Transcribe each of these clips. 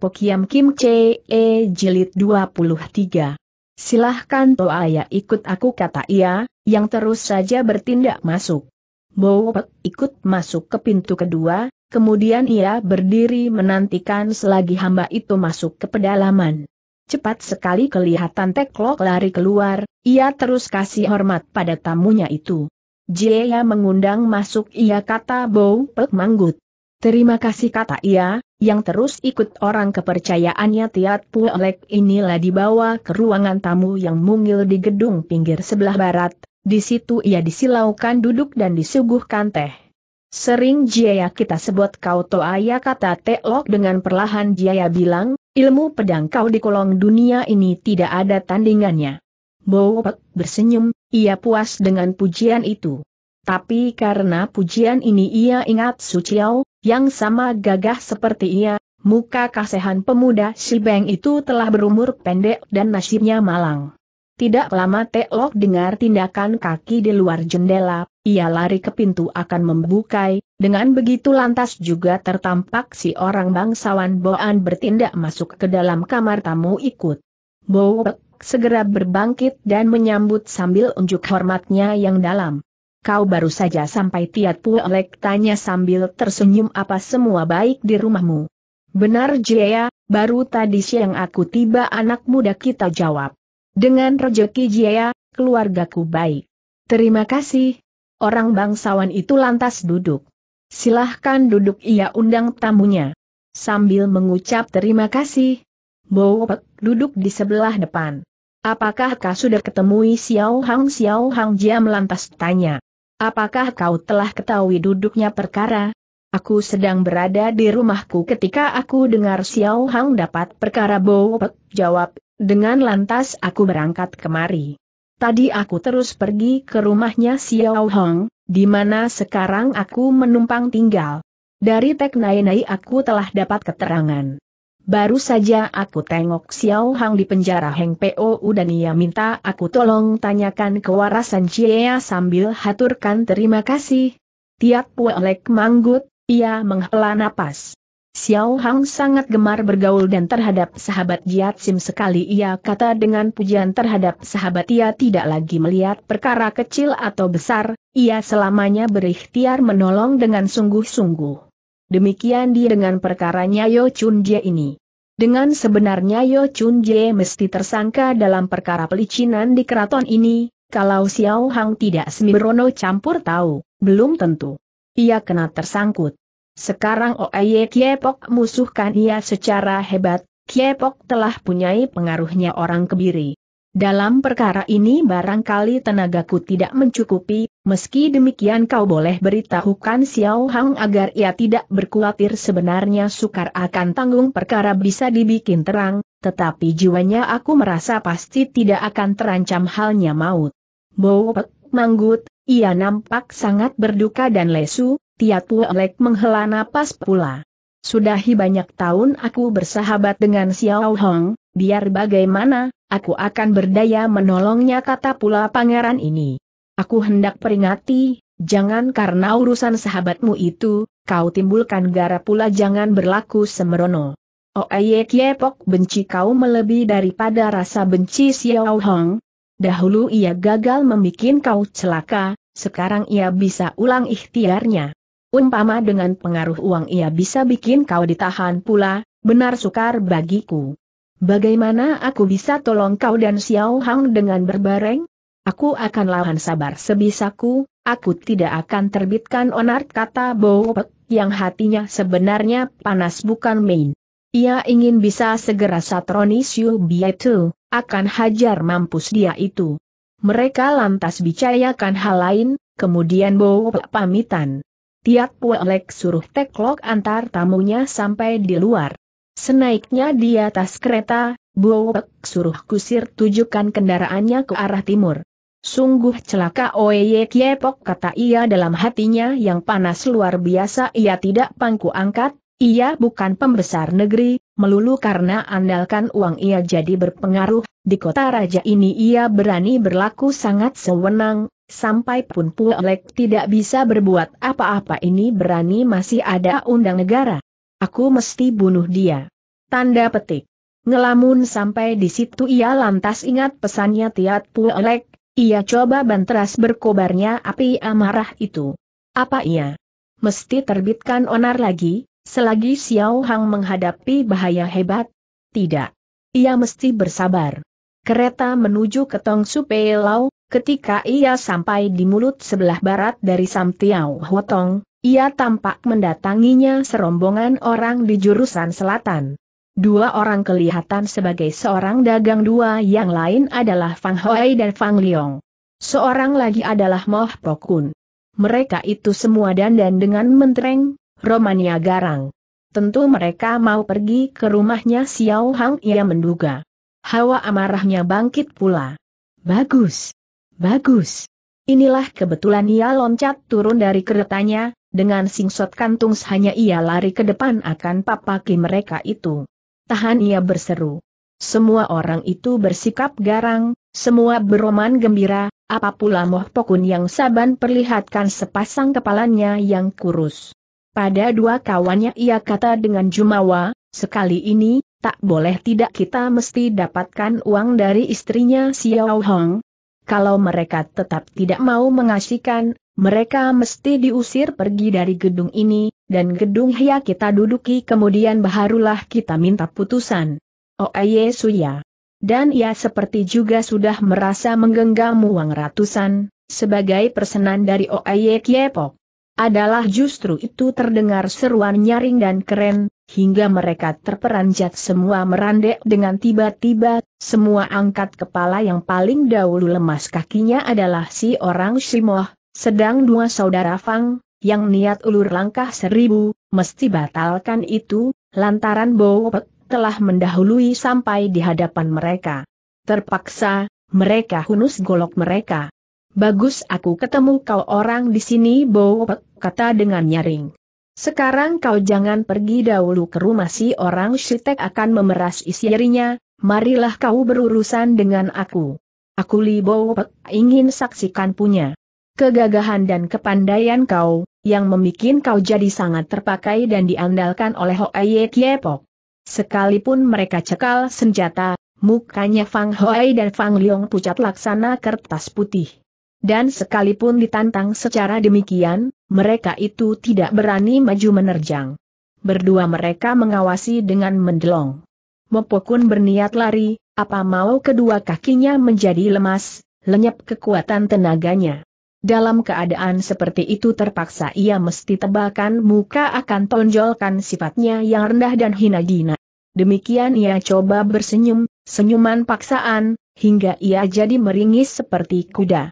Pokiam Kim Che E Jilid 23. Silahkan Toaya ikut aku kata ia, yang terus saja bertindak masuk. Bowok ikut masuk ke pintu kedua, kemudian ia berdiri menantikan selagi hamba itu masuk ke pedalaman. Cepat sekali kelihatan Teklok lari keluar, ia terus kasih hormat pada tamunya itu. Jaya mengundang masuk ia kata Bow Pek Manggut. Terima kasih kata ia, yang terus ikut orang kepercayaannya Tiat Puelek inilah dibawa ke ruangan tamu yang mungil di gedung pinggir sebelah barat, di situ ia disilaukan duduk dan disuguhkan teh. Sering Jaya kita sebut kau Toa toaya kata Teok dengan perlahan Jaya bilang, ilmu pedang kau di kolong dunia ini tidak ada tandingannya. Bowok bersenyum, ia puas dengan pujian itu. Tapi karena pujian ini ia ingat Suciao, yang sama gagah seperti ia, muka kasihan pemuda beng itu telah berumur pendek dan nasibnya malang. Tidak lama Teok dengar tindakan kaki di luar jendela, ia lari ke pintu akan membukai, dengan begitu lantas juga tertampak si orang bangsawan Boan bertindak masuk ke dalam kamar tamu ikut. Bo segera berbangkit dan menyambut sambil unjuk hormatnya yang dalam. Kau baru saja sampai Tiat Puolek tanya sambil tersenyum apa semua baik di rumahmu. Benar Jaya, baru tadi siang aku tiba anak muda kita jawab. Dengan rejeki Jaya, keluargaku baik. Terima kasih. Orang bangsawan itu lantas duduk. Silahkan duduk ia undang tamunya. Sambil mengucap terima kasih. Bowopek duduk di sebelah depan. Apakah kau sudah ketemui Xiao Hang Xiao Hang Jia melantas tanya. Apakah kau telah ketahui duduknya perkara? Aku sedang berada di rumahku ketika aku dengar Xiao Hang dapat perkara Bowpek, jawab, dengan lantas aku berangkat kemari. Tadi aku terus pergi ke rumahnya Xiao Hong, di mana sekarang aku menumpang tinggal. Dari Tek Nai Nai aku telah dapat keterangan. Baru saja aku tengok Xiao Hang di penjara Heng Po dan ia minta aku tolong tanyakan kewarasan Cia sambil haturkan terima kasih. Tiap puelek manggut, ia menghela napas. Xiao Hang sangat gemar bergaul dan terhadap sahabat Jiat Sim sekali ia kata dengan pujian terhadap sahabat ia tidak lagi melihat perkara kecil atau besar, ia selamanya berikhtiar menolong dengan sungguh-sungguh. Demikian dia dengan perkaranya Yo Chun Jie ini. Dengan sebenarnya Yo Chun Jie mesti tersangka dalam perkara pelicinan di keraton ini, kalau Xiao Hang tidak sembrono campur tahu, belum tentu. Ia kena tersangkut. Sekarang Oye Kiepok musuhkan ia secara hebat, Kiepok telah punyai pengaruhnya orang kebiri. Dalam perkara ini barangkali tenagaku tidak mencukupi, Meski demikian kau boleh beritahukan Xiao Hang agar ia tidak berkhawatir sebenarnya sukar akan tanggung perkara bisa dibikin terang, tetapi jiwanya aku merasa pasti tidak akan terancam halnya maut. Bowek, manggut, ia nampak sangat berduka dan lesu, Tiap Elek menghela napas pula. Sudahi banyak tahun aku bersahabat dengan Xiao Hong, biar bagaimana, aku akan berdaya menolongnya kata pula pangeran ini. Aku hendak peringati, jangan karena urusan sahabatmu itu, kau timbulkan gara pula jangan berlaku semerono. Oeye oh, pok benci kau melebihi daripada rasa benci Xiao Hong. Dahulu ia gagal membuat kau celaka, sekarang ia bisa ulang ikhtiarnya. Umpama dengan pengaruh uang ia bisa bikin kau ditahan pula, benar sukar bagiku. Bagaimana aku bisa tolong kau dan Xiao Hang dengan berbareng? Aku akan lawan sabar sebisaku, aku tidak akan terbitkan onar kata Bowpek yang hatinya sebenarnya panas bukan main. Ia ingin bisa segera satroni Siu itu, akan hajar mampus dia itu. Mereka lantas bicarakan hal lain, kemudian Bowpek pamitan. Tiap Puelek suruh teklok antar tamunya sampai di luar. Senaiknya di atas kereta, Bowek suruh kusir tujukan kendaraannya ke arah timur. Sungguh celaka Oye Kiepok kata ia dalam hatinya yang panas luar biasa ia tidak pangku angkat, ia bukan pembesar negeri, melulu karena andalkan uang ia jadi berpengaruh, di kota raja ini ia berani berlaku sangat sewenang, sampai pun Pulek tidak bisa berbuat apa-apa ini berani masih ada undang negara. Aku mesti bunuh dia. Tanda petik. Ngelamun sampai di situ ia lantas ingat pesannya Tiat Pulek. Ia coba banteras berkobarnya api amarah itu. Apa ia? Mesti terbitkan onar lagi, selagi Xiao Hang menghadapi bahaya hebat? Tidak. Ia mesti bersabar. Kereta menuju ke Tong Supei Lau, ketika ia sampai di mulut sebelah barat dari Sam Tiao Hotong, ia tampak mendatanginya serombongan orang di jurusan selatan. Dua orang kelihatan sebagai seorang dagang dua yang lain adalah Fang Hoi dan Fang Liong. Seorang lagi adalah Moh Pokun. Mereka itu semua dandan dengan mentereng, Romania garang. Tentu mereka mau pergi ke rumahnya Xiao Hang ia menduga. Hawa amarahnya bangkit pula. Bagus. Bagus. Inilah kebetulan ia loncat turun dari keretanya, dengan singsot kantung hanya ia lari ke depan akan papaki mereka itu tahan ia berseru. Semua orang itu bersikap garang, semua beroman gembira, apa pula Moh Pokun yang saban perlihatkan sepasang kepalanya yang kurus. Pada dua kawannya ia kata dengan jumawa, sekali ini, tak boleh tidak kita mesti dapatkan uang dari istrinya Xiao Hong. Kalau mereka tetap tidak mau mengasihkan, mereka mesti diusir pergi dari gedung ini, dan gedung Hia kita duduki kemudian baharulah kita minta putusan. Oeye oh, eh, Suya. Dan ia seperti juga sudah merasa menggenggam uang ratusan, sebagai persenan dari Oeye oh, eh, Kiepok. Adalah justru itu terdengar seruan nyaring dan keren, hingga mereka terperanjat semua merandek dengan tiba-tiba, semua angkat kepala yang paling dahulu lemas kakinya adalah si orang Shimoh, sedang dua saudara Fang, yang niat ulur langkah seribu, mesti batalkan itu, lantaran Bowopek telah mendahului sampai di hadapan mereka. Terpaksa, mereka hunus golok mereka. Bagus aku ketemu kau orang di sini Bowopek kata dengan nyaring. Sekarang kau jangan pergi dahulu ke rumah si orang Shitek akan memeras istrinya, marilah kau berurusan dengan aku. Aku Li Bowopek ingin saksikan punya kegagahan dan kepandaian kau, yang membuat kau jadi sangat terpakai dan diandalkan oleh Hoai Kiepok. Sekalipun mereka cekal senjata, mukanya Fang Hoai dan Fang Liong pucat laksana kertas putih. Dan sekalipun ditantang secara demikian, mereka itu tidak berani maju menerjang. Berdua mereka mengawasi dengan mendelong. Mopokun berniat lari, apa mau kedua kakinya menjadi lemas, lenyap kekuatan tenaganya. Dalam keadaan seperti itu terpaksa ia mesti tebakan muka akan tonjolkan sifatnya yang rendah dan hina dina. Demikian ia coba bersenyum, senyuman paksaan, hingga ia jadi meringis seperti kuda.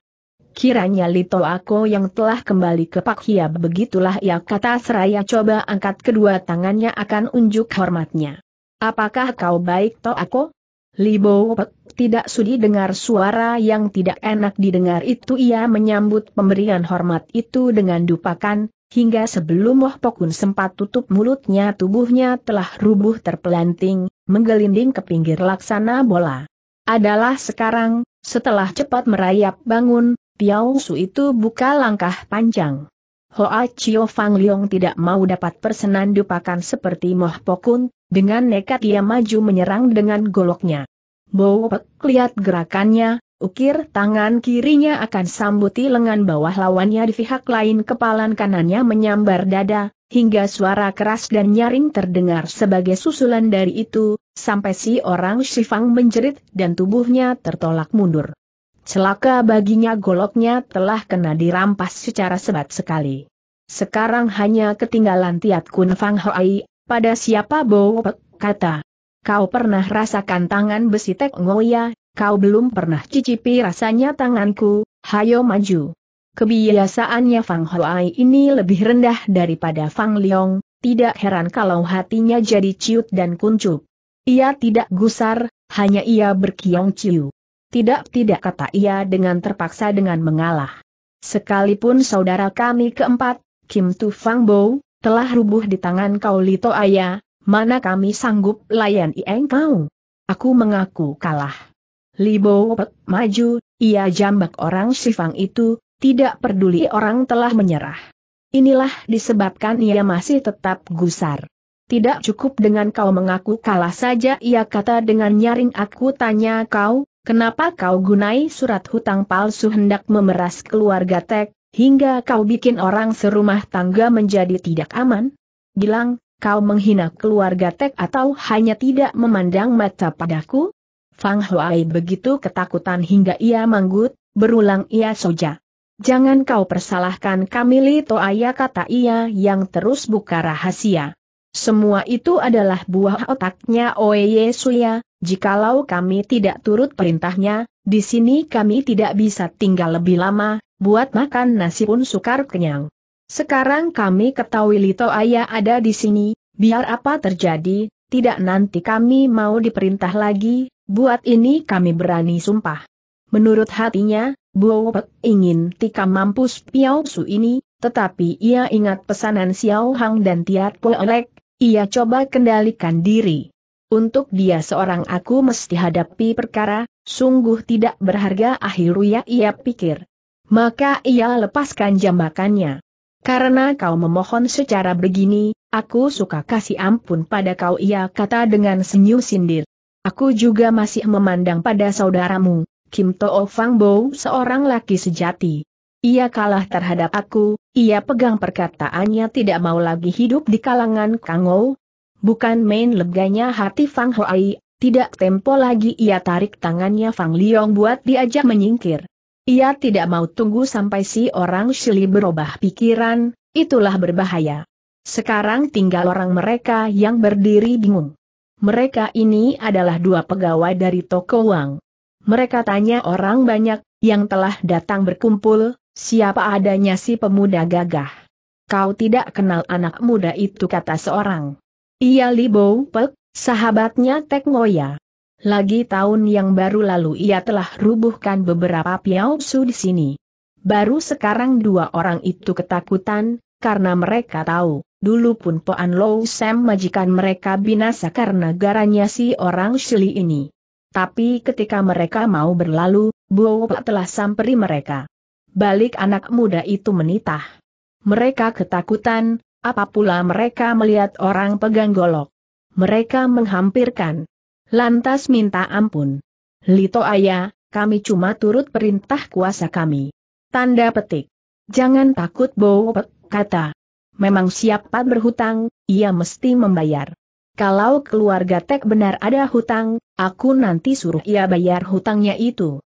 Kiranya Lito Ako yang telah kembali ke Pak Hiab begitulah ia kata seraya coba angkat kedua tangannya akan unjuk hormatnya. Apakah kau baik To Ako? Libo Pek tidak sudi dengar suara yang tidak enak didengar itu ia menyambut pemberian hormat itu dengan dupakan, hingga sebelum Moh Pokun sempat tutup mulutnya tubuhnya telah rubuh terpelanting, menggelinding ke pinggir laksana bola. Adalah sekarang, setelah cepat merayap bangun, Piao Su itu buka langkah panjang. Hoa Chio Fang Leong tidak mau dapat persenan dupakan seperti Moh Pokun, dengan nekat ia maju menyerang dengan goloknya. Bowok lihat gerakannya, ukir tangan kirinya akan sambuti lengan bawah lawannya di pihak lain kepalan kanannya menyambar dada, hingga suara keras dan nyaring terdengar sebagai susulan dari itu, sampai si orang Shifang menjerit dan tubuhnya tertolak mundur. Celaka baginya goloknya telah kena dirampas secara sebat sekali. Sekarang hanya ketinggalan Tiat Kun Fang Hai, pada siapa Bowok, kata, kau pernah rasakan tangan besi Tek Ngoya, kau belum pernah cicipi rasanya tanganku, hayo maju. Kebiasaannya Fang Huai ini lebih rendah daripada Fang Liong, tidak heran kalau hatinya jadi ciut dan kuncup. Ia tidak gusar, hanya ia berkiong ciu. Tidak tidak kata ia dengan terpaksa dengan mengalah. Sekalipun saudara kami keempat, Kim Tu Fang Bo, telah rubuh di tangan kau Lito Ayah, mana kami sanggup layani engkau? Aku mengaku kalah. Libo Pek maju, ia jambak orang Sifang itu, tidak peduli orang telah menyerah. Inilah disebabkan ia masih tetap gusar. Tidak cukup dengan kau mengaku kalah saja ia kata dengan nyaring aku tanya kau, kenapa kau gunai surat hutang palsu hendak memeras keluarga Tek, hingga kau bikin orang serumah tangga menjadi tidak aman? Gilang, kau menghina keluarga Tek atau hanya tidak memandang mata padaku? Fang Huai begitu ketakutan hingga ia manggut, berulang ia soja. Jangan kau persalahkan kami Li Toaya kata ia yang terus buka rahasia. Semua itu adalah buah otaknya Oye Suya, jikalau kami tidak turut perintahnya, di sini kami tidak bisa tinggal lebih lama, buat makan nasi pun sukar kenyang. Sekarang kami ketahui Lito Ayah ada di sini, biar apa terjadi, tidak nanti kami mau diperintah lagi, buat ini kami berani sumpah. Menurut hatinya, Buopek ingin tika mampus Piao Su ini, tetapi ia ingat pesanan Xiao Hang dan Tiat Poelek, ia coba kendalikan diri. Untuk dia seorang aku mesti hadapi perkara, sungguh tidak berharga akhirnya ia pikir. Maka ia lepaskan jambakannya. Karena kau memohon secara begini, aku suka kasih ampun pada kau ia kata dengan senyum sindir. Aku juga masih memandang pada saudaramu, Kim To'o Fang Bo seorang laki sejati. Ia kalah terhadap aku, ia pegang perkataannya tidak mau lagi hidup di kalangan Kangou. Bukan main leganya hati Fang Hoai, tidak tempo lagi ia tarik tangannya Fang Liong buat diajak menyingkir. Ia tidak mau tunggu sampai si orang Shili berubah pikiran, itulah berbahaya. Sekarang tinggal orang mereka yang berdiri bingung. Mereka ini adalah dua pegawai dari toko uang. Mereka tanya orang banyak, yang telah datang berkumpul, siapa adanya si pemuda gagah. Kau tidak kenal anak muda itu kata seorang. Ia Libo Pek, sahabatnya Tek Ngoya. Lagi tahun yang baru lalu ia telah rubuhkan beberapa piausu di sini. Baru sekarang dua orang itu ketakutan, karena mereka tahu, dulu pun Poan Low Sam majikan mereka binasa karena garanya si orang Shili ini. Tapi ketika mereka mau berlalu, Bo telah samperi mereka. Balik anak muda itu menitah. Mereka ketakutan, apapula mereka melihat orang pegang golok. Mereka menghampirkan, Lantas minta ampun. Lito ayah, kami cuma turut perintah kuasa kami. Tanda petik. Jangan takut Bowpek, kata. Memang siapa berhutang, ia mesti membayar. Kalau keluarga Tek benar ada hutang, aku nanti suruh ia bayar hutangnya itu.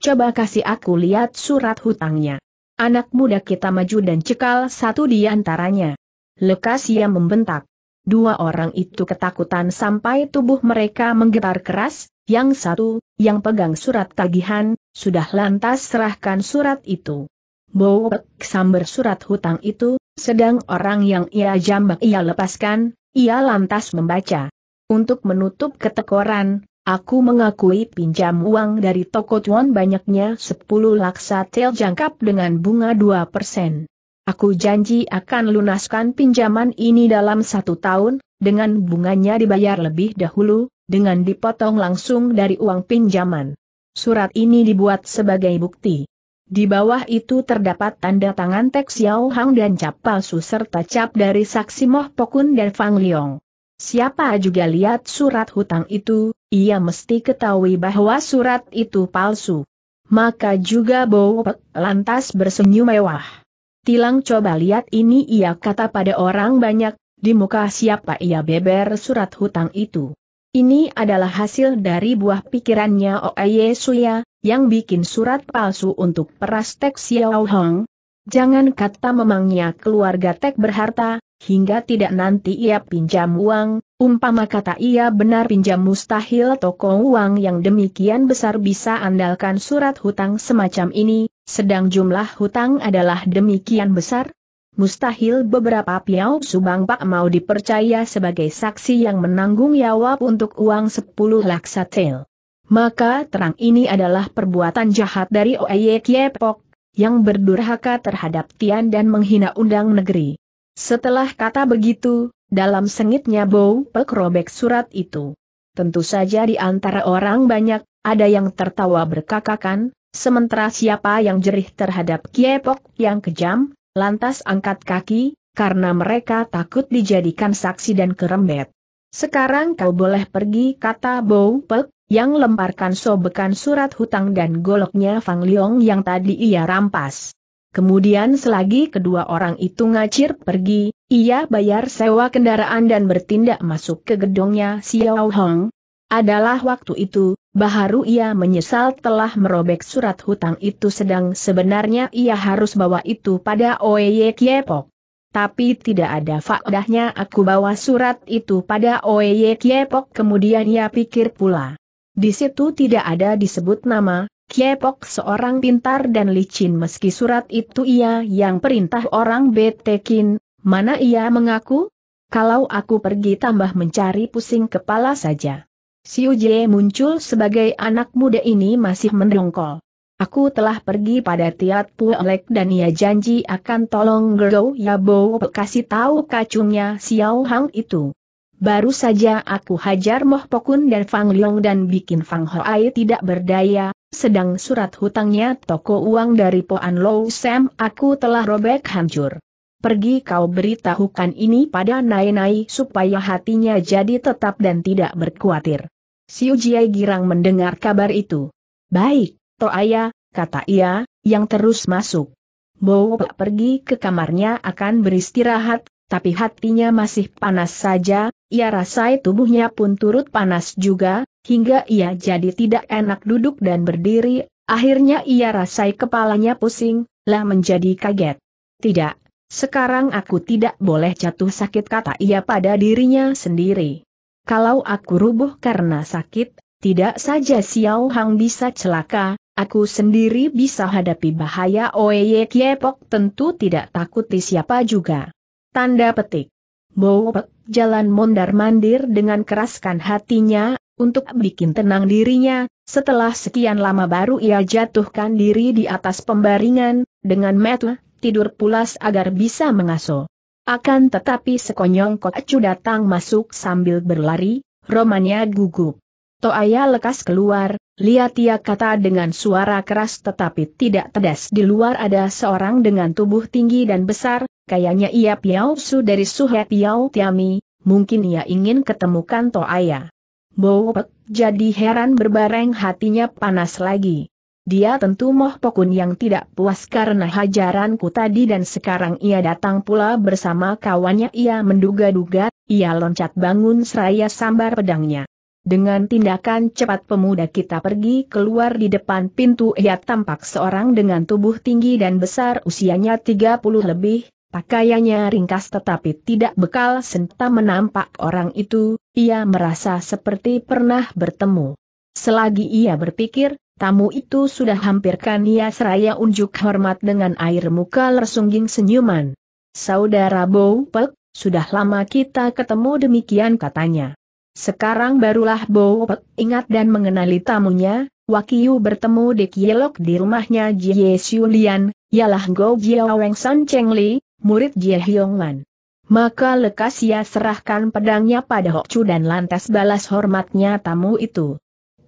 Coba kasih aku lihat surat hutangnya. Anak muda kita maju dan cekal satu di antaranya. Lekas ia membentak. Dua orang itu ketakutan sampai tubuh mereka menggetar keras, yang satu, yang pegang surat tagihan, sudah lantas serahkan surat itu. Bowek samber surat hutang itu, sedang orang yang ia jambak ia lepaskan, ia lantas membaca. Untuk menutup ketekoran, Aku mengakui pinjam uang dari toko tuan banyaknya 10 laksa tel jangkap dengan bunga 2 persen. Aku janji akan lunaskan pinjaman ini dalam satu tahun, dengan bunganya dibayar lebih dahulu, dengan dipotong langsung dari uang pinjaman. Surat ini dibuat sebagai bukti. Di bawah itu terdapat tanda tangan Tek Xiao Hang dan cap palsu serta cap dari saksi Moh Pokun dan Fang Liong. Siapa juga lihat surat hutang itu, ia mesti ketahui bahwa surat itu palsu. Maka juga Bo lantas bersenyum mewah. Tilang coba lihat ini ia kata pada orang banyak, di muka siapa ia beber surat hutang itu. Ini adalah hasil dari buah pikirannya Oeye oh, Suya, yang bikin surat palsu untuk peras Tek Xiao Hong. Jangan kata memangnya keluarga Tek berharta, hingga tidak nanti ia pinjam uang, umpama kata ia benar pinjam mustahil toko uang yang demikian besar bisa andalkan surat hutang semacam ini, sedang jumlah hutang adalah demikian besar, mustahil beberapa piau subang pak mau dipercaya sebagai saksi yang menanggung jawab untuk uang 10 laksa tel. Maka terang ini adalah perbuatan jahat dari Oye Kiepok, yang berdurhaka terhadap Tian dan menghina undang negeri. Setelah kata begitu, dalam sengitnya Bow Pek robek surat itu. Tentu saja di antara orang banyak, ada yang tertawa berkakakan, Sementara siapa yang jerih terhadap Kiepok yang kejam, lantas angkat kaki, karena mereka takut dijadikan saksi dan kerembet. Sekarang kau boleh pergi kata Bou Pek, yang lemparkan sobekan surat hutang dan goloknya Fang Liong yang tadi ia rampas. Kemudian selagi kedua orang itu ngacir pergi, ia bayar sewa kendaraan dan bertindak masuk ke gedungnya Xiao Hong, adalah waktu itu, Baharu ia menyesal telah merobek surat hutang itu sedang sebenarnya ia harus bawa itu pada Oye Kiepok. Tapi tidak ada faedahnya aku bawa surat itu pada Oye Kiepok kemudian ia pikir pula. Di situ tidak ada disebut nama, Kiepok seorang pintar dan licin meski surat itu ia yang perintah orang Betekin, mana ia mengaku? Kalau aku pergi tambah mencari pusing kepala saja. Si Jie muncul sebagai anak muda ini masih mendongkol. Aku telah pergi pada Tiat Puelek dan ia janji akan tolong Ya Yabo kasih tahu kacungnya Xiao Hang itu. Baru saja aku hajar Moh Pokun dan Fang Liong dan bikin Fang Hoai tidak berdaya, sedang surat hutangnya toko uang dari Poan Lo Sam aku telah robek hancur. Pergi kau beritahukan ini pada Nai-Nai supaya hatinya jadi tetap dan tidak berkuatir. Si Ujiai girang mendengar kabar itu. Baik, Toaya, kata ia, yang terus masuk. Bowo pergi ke kamarnya akan beristirahat, tapi hatinya masih panas saja, ia rasai tubuhnya pun turut panas juga, hingga ia jadi tidak enak duduk dan berdiri, akhirnya ia rasai kepalanya pusing, lah menjadi kaget. Tidak, sekarang aku tidak boleh jatuh sakit kata ia pada dirinya sendiri. Kalau aku rubuh karena sakit, tidak saja Xiao Hang bisa celaka, aku sendiri bisa hadapi bahaya Oye Kiepok tentu tidak takut siapa juga. Tanda petik. Bowek jalan mondar-mandir dengan keraskan hatinya, untuk bikin tenang dirinya, setelah sekian lama baru ia jatuhkan diri di atas pembaringan, dengan metu, tidur pulas agar bisa mengaso. Akan tetapi sekonyong Kocu datang masuk sambil berlari, romannya gugup. Toaya lekas keluar, lihat ia kata dengan suara keras tetapi tidak tedas. Di luar ada seorang dengan tubuh tinggi dan besar, kayaknya ia Piao Su dari Suhe Piao Tiami, mungkin ia ingin ketemukan Toaya. Bowo jadi heran berbareng hatinya panas lagi. Dia tentu Moh Pokun yang tidak puas karena hajaranku tadi dan sekarang ia datang pula bersama kawannya ia menduga-duga, ia loncat bangun seraya sambar pedangnya. Dengan tindakan cepat pemuda kita pergi keluar di depan pintu ia tampak seorang dengan tubuh tinggi dan besar usianya 30 lebih, pakaiannya ringkas tetapi tidak bekal serta menampak orang itu, ia merasa seperti pernah bertemu. Selagi ia berpikir, Tamu itu sudah hampirkan ia seraya unjuk hormat dengan air muka lersungging senyuman. Saudara Bou Pek, sudah lama kita ketemu demikian katanya. Sekarang barulah Bou Pek ingat dan mengenali tamunya, Wakiu bertemu Dek Yelok di rumahnya Jie Lian, ialah Go Jiaweng San Cheng Li, murid Jie Hyonglan. Maka lekas ia serahkan pedangnya pada Hok Chu dan lantas balas hormatnya tamu itu.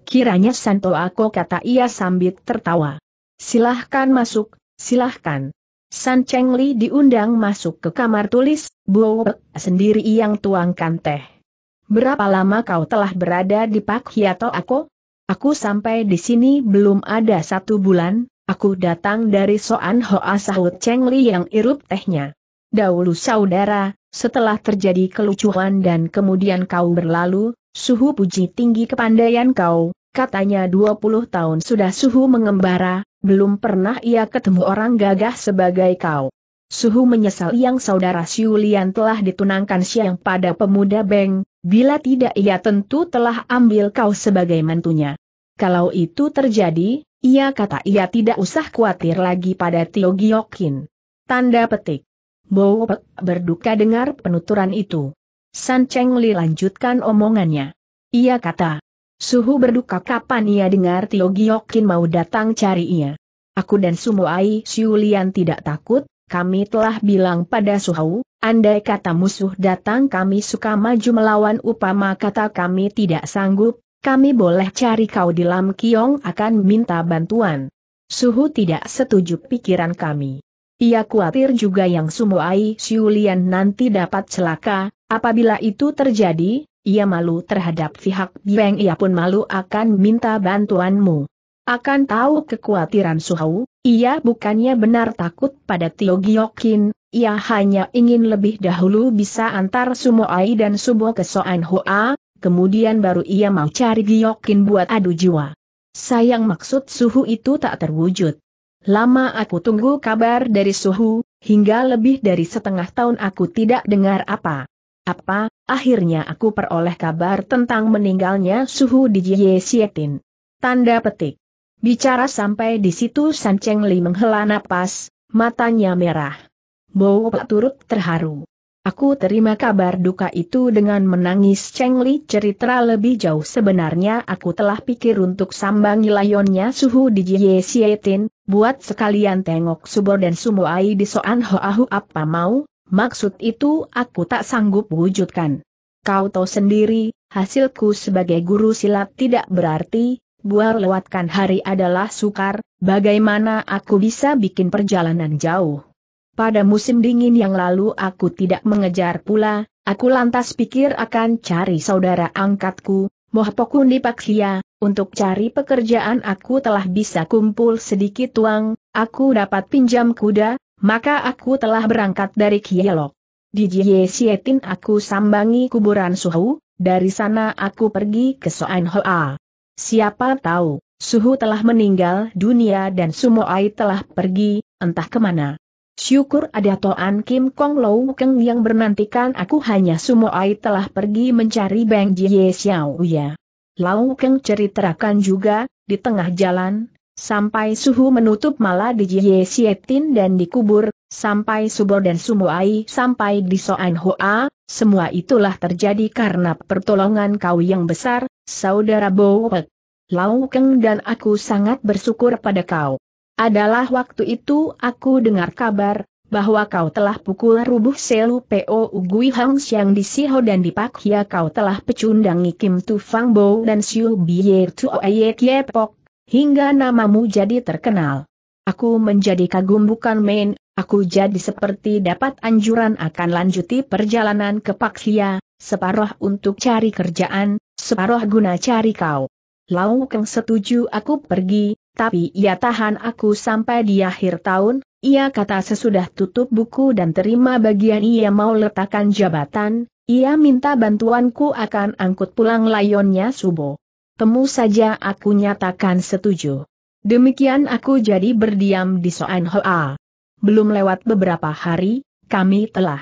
Kiranya Santo Ako kata ia sambil tertawa. Silahkan masuk, silahkan. San Cheng Li diundang masuk ke kamar tulis, Bu sendiri yang tuangkan teh. Berapa lama kau telah berada di Pak Hiato Ako? Aku sampai di sini belum ada satu bulan, aku datang dari Soan Hoa sahut Cheng Li yang irup tehnya. Dahulu saudara, setelah terjadi kelucuan dan kemudian kau berlalu, suhu puji tinggi kepandaian kau, Katanya 20 tahun sudah Suhu mengembara, belum pernah ia ketemu orang gagah sebagai kau. Suhu menyesal yang saudara Siulian telah ditunangkan siang pada pemuda Beng, bila tidak ia tentu telah ambil kau sebagai mantunya. Kalau itu terjadi, ia kata ia tidak usah khawatir lagi pada Tio Giokin. Tanda petik. Bowo berduka dengar penuturan itu. San Cheng Li lanjutkan omongannya. Ia kata, Suhu berduka kapan ia dengar Tio Giokin mau datang cari ia. Aku dan Ai, Siulian tidak takut, kami telah bilang pada Suhau, andai kata musuh datang kami suka maju melawan upama kata kami tidak sanggup, kami boleh cari kau di Lam Kiong akan minta bantuan. Suhu tidak setuju pikiran kami. Ia khawatir juga yang Ai, Siulian nanti dapat celaka, apabila itu terjadi, ia malu terhadap pihak bank. ia pun malu akan minta bantuanmu. Akan tahu kekhawatiran Suhau, ia bukannya benar takut pada Tio Giokin, ia hanya ingin lebih dahulu bisa antar Ai dan Subo ke Soan Hoa, kemudian baru ia mau cari Giokin buat adu jiwa. Sayang maksud Suhu itu tak terwujud. Lama aku tunggu kabar dari Suhu, hingga lebih dari setengah tahun aku tidak dengar apa. Apa, akhirnya aku peroleh kabar tentang meninggalnya suhu di Jie Sietin. Tanda petik. Bicara sampai di situ San Cheng Li menghela napas, matanya merah. Bowo turut terharu. Aku terima kabar duka itu dengan menangis Cheng Li cerita lebih jauh sebenarnya aku telah pikir untuk sambangi layonnya suhu di Jie Sietin, buat sekalian tengok subor dan sumuai di Soan Hoahu apa mau, Maksud itu aku tak sanggup wujudkan. Kau tahu sendiri, hasilku sebagai guru silat tidak berarti, buar lewatkan hari adalah sukar, bagaimana aku bisa bikin perjalanan jauh. Pada musim dingin yang lalu aku tidak mengejar pula, aku lantas pikir akan cari saudara angkatku, Mohpokun di Paksia, untuk cari pekerjaan aku telah bisa kumpul sedikit uang, aku dapat pinjam kuda, maka aku telah berangkat dari Kielok. Di Jie Sietin aku sambangi kuburan Suhu, dari sana aku pergi ke Soan Hoa. Siapa tahu, Suhu telah meninggal dunia dan Sumoai telah pergi, entah kemana. Syukur ada Toan Kim Kong Lou Keng yang bernantikan aku hanya Sumoai telah pergi mencari Bang Jie Xiao Ya. Lau Keng ceritakan juga, di tengah jalan, sampai suhu menutup malah di Jie Sietin dan dikubur, sampai subor dan sumuai sampai di Soan Hoa, semua itulah terjadi karena pertolongan kau yang besar, saudara Bowek. Lau Keng dan aku sangat bersyukur pada kau. Adalah waktu itu aku dengar kabar, bahwa kau telah pukul rubuh Selu Po Ugui Hang Xiang di Siho dan di Hia kau telah pecundangi Kim Tu Fang Bo dan Siu Biye Tu Oye Pok hingga namamu jadi terkenal. Aku menjadi kagum bukan main, aku jadi seperti dapat anjuran akan lanjuti perjalanan ke Paksia, separuh untuk cari kerjaan, separuh guna cari kau. Lau Keng setuju aku pergi, tapi ia tahan aku sampai di akhir tahun, ia kata sesudah tutup buku dan terima bagian ia mau letakkan jabatan, ia minta bantuanku akan angkut pulang layonnya subuh temu saja aku nyatakan setuju. Demikian aku jadi berdiam di Soan Hoa. Belum lewat beberapa hari, kami telah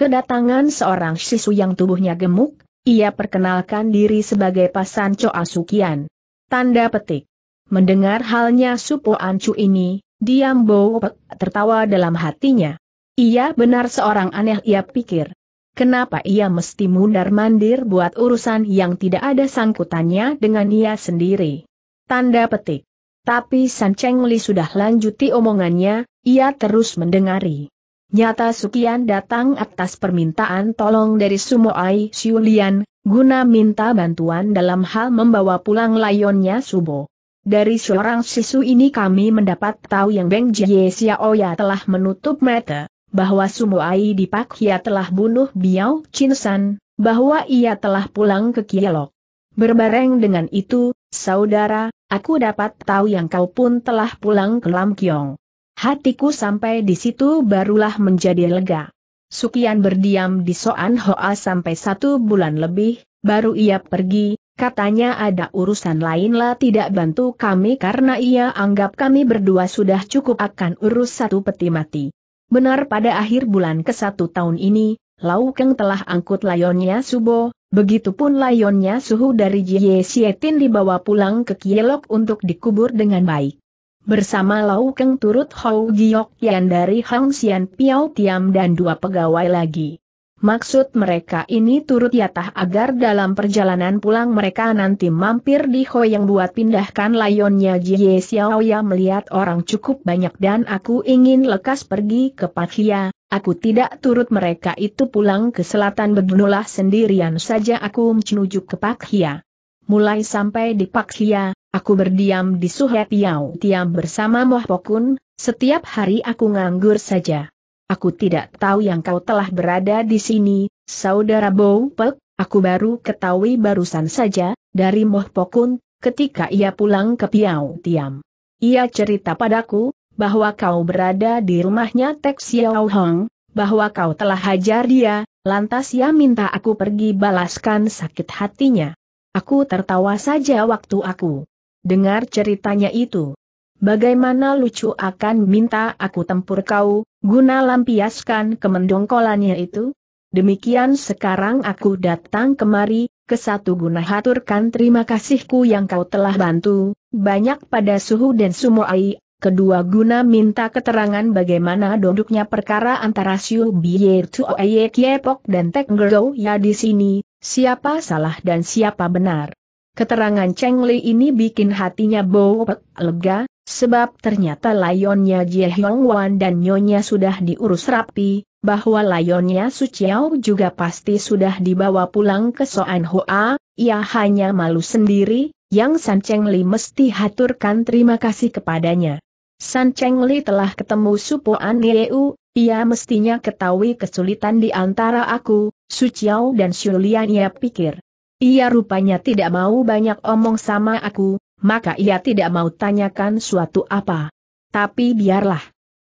kedatangan seorang sisu yang tubuhnya gemuk, ia perkenalkan diri sebagai Pasan Cho Asukian. Tanda petik. Mendengar halnya Supo Ancu ini, diam Bo tertawa dalam hatinya. Ia benar seorang aneh ia pikir. Kenapa ia mesti mundar-mandir buat urusan yang tidak ada sangkutannya dengan ia sendiri? Tanda petik. Tapi San Cheng Li sudah lanjuti omongannya, ia terus mendengari. Nyata Sukian datang atas permintaan tolong dari Sumo Sumoai Siulian, guna minta bantuan dalam hal membawa pulang layonnya Subo. Dari seorang sisu ini kami mendapat tahu yang Beng Jie Xiaoya telah menutup mata bahwa Sumoai di Pak Hia telah bunuh Biao Chinsan, bahwa ia telah pulang ke Kielok. Berbareng dengan itu, saudara, aku dapat tahu yang kau pun telah pulang ke Lam Kiong. Hatiku sampai di situ barulah menjadi lega. Sukian berdiam di Soan Hoa sampai satu bulan lebih, baru ia pergi, katanya ada urusan lainlah tidak bantu kami karena ia anggap kami berdua sudah cukup akan urus satu peti mati. Benar pada akhir bulan ke satu tahun ini, Lau Keng telah angkut layonnya Subo, begitupun layonnya Suhu dari Jie Sietin dibawa pulang ke Kielok untuk dikubur dengan baik. Bersama Lau Keng turut Hou Giok Yan dari Hang Xian Piao Tiam dan dua pegawai lagi. Maksud mereka ini turut yatah agar dalam perjalanan pulang mereka nanti mampir di yang buat pindahkan layonnya Jie Xiaoya melihat orang cukup banyak dan aku ingin lekas pergi ke Pak Hia. aku tidak turut mereka itu pulang ke selatan begunulah sendirian saja aku menuju ke Pak Hia. Mulai sampai di Pak Hia, aku berdiam di Suhe Piau Tiam bersama Moh Pokun, setiap hari aku nganggur saja. Aku tidak tahu yang kau telah berada di sini, saudara Bow Pek, aku baru ketahui barusan saja, dari Moh Pokun, ketika ia pulang ke Piau Tiam. Ia cerita padaku, bahwa kau berada di rumahnya Tek Xiao Hong, bahwa kau telah hajar dia, lantas ia minta aku pergi balaskan sakit hatinya. Aku tertawa saja waktu aku dengar ceritanya itu. Bagaimana lucu akan minta aku tempur kau, guna lampiaskan kemendongkolannya itu? Demikian sekarang aku datang kemari, ke satu guna haturkan terima kasihku yang kau telah bantu, banyak pada suhu dan sumoai, Kedua guna minta keterangan bagaimana duduknya perkara antara Siu Biye Tuoye Kiepok dan Tek Gerou ya di sini, siapa salah dan siapa benar. Keterangan Cheng Li ini bikin hatinya bopek, lega, sebab ternyata layonnya Jie Hyong Wan dan Nyonya sudah diurus rapi, bahwa layonnya Su Chiao juga pasti sudah dibawa pulang ke Soan Hoa, ia hanya malu sendiri, yang San Cheng Li mesti haturkan terima kasih kepadanya. San Cheng Li telah ketemu Su Supoan Yeu, ia mestinya ketahui kesulitan di antara aku, Su Chiao dan Lian. ia pikir. Ia rupanya tidak mau banyak omong sama aku, maka ia tidak mau tanyakan suatu apa. Tapi biarlah.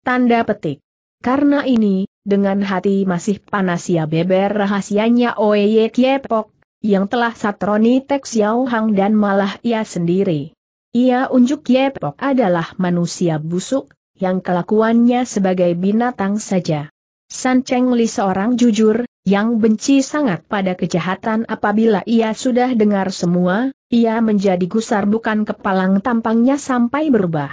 Tanda petik. Karena ini, dengan hati masih panas ia beber rahasianya Oeye Kiepok, yang telah satroni teks Xiao Hang dan malah ia sendiri. Ia unjuk Kiepok adalah manusia busuk, yang kelakuannya sebagai binatang saja. San Cheng Li seorang jujur, yang benci sangat pada kejahatan apabila ia sudah dengar semua, ia menjadi gusar bukan kepalang tampangnya sampai berubah.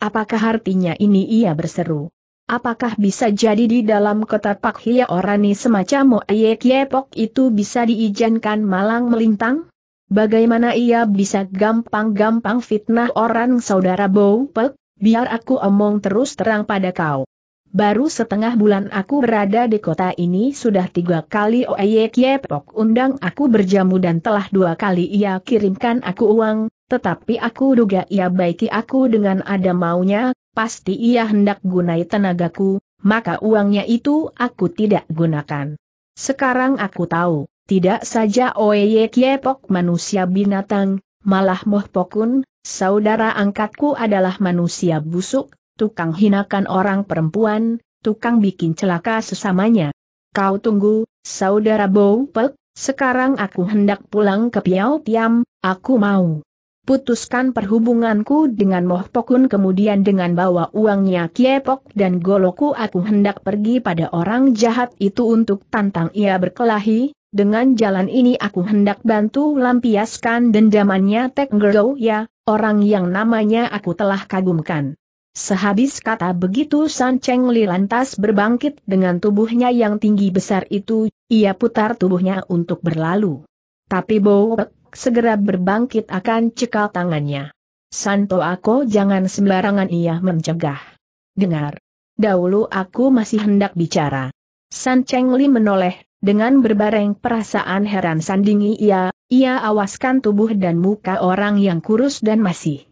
Apakah artinya ini ia berseru? Apakah bisa jadi di dalam kota Pak Hia Orani semacam Moe Kiepok itu bisa diijankan malang melintang? Bagaimana ia bisa gampang-gampang fitnah orang saudara Bo Pek? Biar aku omong terus terang pada kau. Baru setengah bulan aku berada di kota ini sudah tiga kali Oye Kiepok undang aku berjamu dan telah dua kali ia kirimkan aku uang, tetapi aku duga ia baiki aku dengan ada maunya, pasti ia hendak gunai tenagaku, maka uangnya itu aku tidak gunakan. Sekarang aku tahu, tidak saja Oye Kiepok manusia binatang, malah Mohpokun, saudara angkatku adalah manusia busuk, tukang hinakan orang perempuan, tukang bikin celaka sesamanya. Kau tunggu, saudara Pek, sekarang aku hendak pulang ke Piau Tiam, aku mau putuskan perhubunganku dengan Moh Pokun kemudian dengan bawa uangnya Kiepok dan Goloku aku hendak pergi pada orang jahat itu untuk tantang ia berkelahi, dengan jalan ini aku hendak bantu lampiaskan dendamannya Tek ya, orang yang namanya aku telah kagumkan. Sehabis kata begitu San Cheng Li lantas berbangkit dengan tubuhnya yang tinggi besar itu, ia putar tubuhnya untuk berlalu. Tapi Bowek segera berbangkit akan cekal tangannya. Santo aku jangan sembarangan ia mencegah. Dengar. Dahulu aku masih hendak bicara. San Cheng Li menoleh, dengan berbareng perasaan heran sandingi ia, ia awaskan tubuh dan muka orang yang kurus dan masih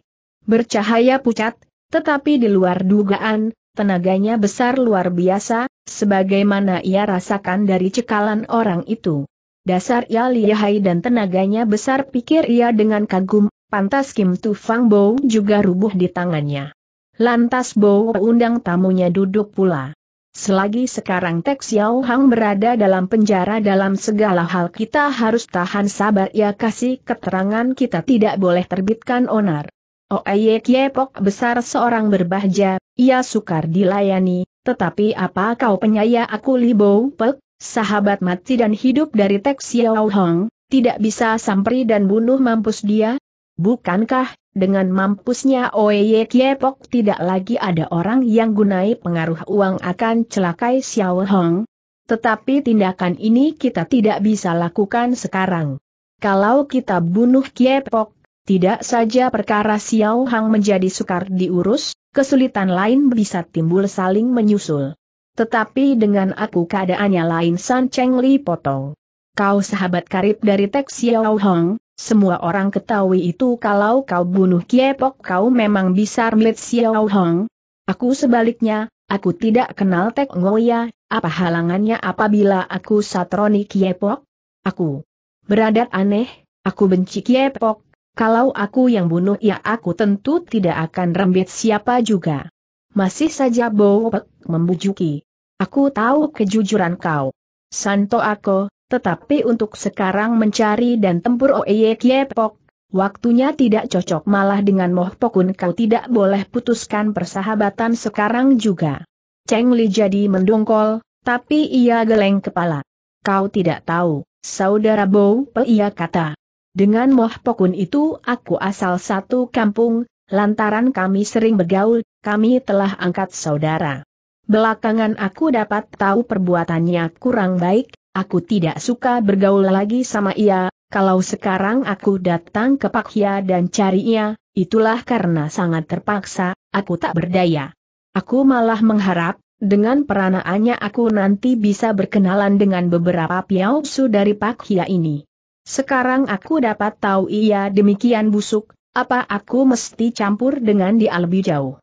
bercahaya pucat, tetapi di luar dugaan, tenaganya besar luar biasa, sebagaimana ia rasakan dari cekalan orang itu. Dasar ia lihai dan tenaganya besar pikir ia dengan kagum, pantas Kim Tu Fang Bow juga rubuh di tangannya. Lantas Bo undang tamunya duduk pula. Selagi sekarang Tek Xiao Hang berada dalam penjara dalam segala hal kita harus tahan sabar ya kasih keterangan kita tidak boleh terbitkan onar. Oeyek oh, Pok besar seorang berbahja, ia sukar dilayani, tetapi apa kau penyaya aku Li Bou Pek, sahabat mati dan hidup dari Tek Xiao Hong, tidak bisa samperi dan bunuh mampus dia? Bukankah, dengan mampusnya Oeyek kiepok tidak lagi ada orang yang gunai pengaruh uang akan celakai Xiao Hong? Tetapi tindakan ini kita tidak bisa lakukan sekarang. Kalau kita bunuh Kiepok, tidak saja perkara Xiao Hang menjadi sukar diurus, kesulitan lain bisa timbul saling menyusul. Tetapi dengan aku keadaannya lain San Cheng Li potong. Kau sahabat karib dari Tek Xiao Hong, semua orang ketahui itu kalau kau bunuh Kiepok kau memang bisa melihat Xiao Hong. Aku sebaliknya, aku tidak kenal Tek Ngoya, apa halangannya apabila aku satroni Kiepok? Aku beradat aneh, aku benci Kiepok, kalau aku yang bunuh ya aku tentu tidak akan rembit siapa juga. Masih saja Bowek membujuki. Aku tahu kejujuran kau. Santo aku, tetapi untuk sekarang mencari dan tempur Oeye Kiepok, waktunya tidak cocok malah dengan Moh Pokun kau tidak boleh putuskan persahabatan sekarang juga. Cheng Li jadi mendongkol, tapi ia geleng kepala. Kau tidak tahu, saudara Bow, ia kata. Dengan Moh Pokun itu aku asal satu kampung, lantaran kami sering bergaul, kami telah angkat saudara. Belakangan aku dapat tahu perbuatannya kurang baik, aku tidak suka bergaul lagi sama ia, kalau sekarang aku datang ke Pak Hia dan cari ia, itulah karena sangat terpaksa, aku tak berdaya. Aku malah mengharap, dengan peranaannya aku nanti bisa berkenalan dengan beberapa piausu dari Pak Hia ini. Sekarang aku dapat tahu ia demikian busuk, apa aku mesti campur dengan dia lebih jauh.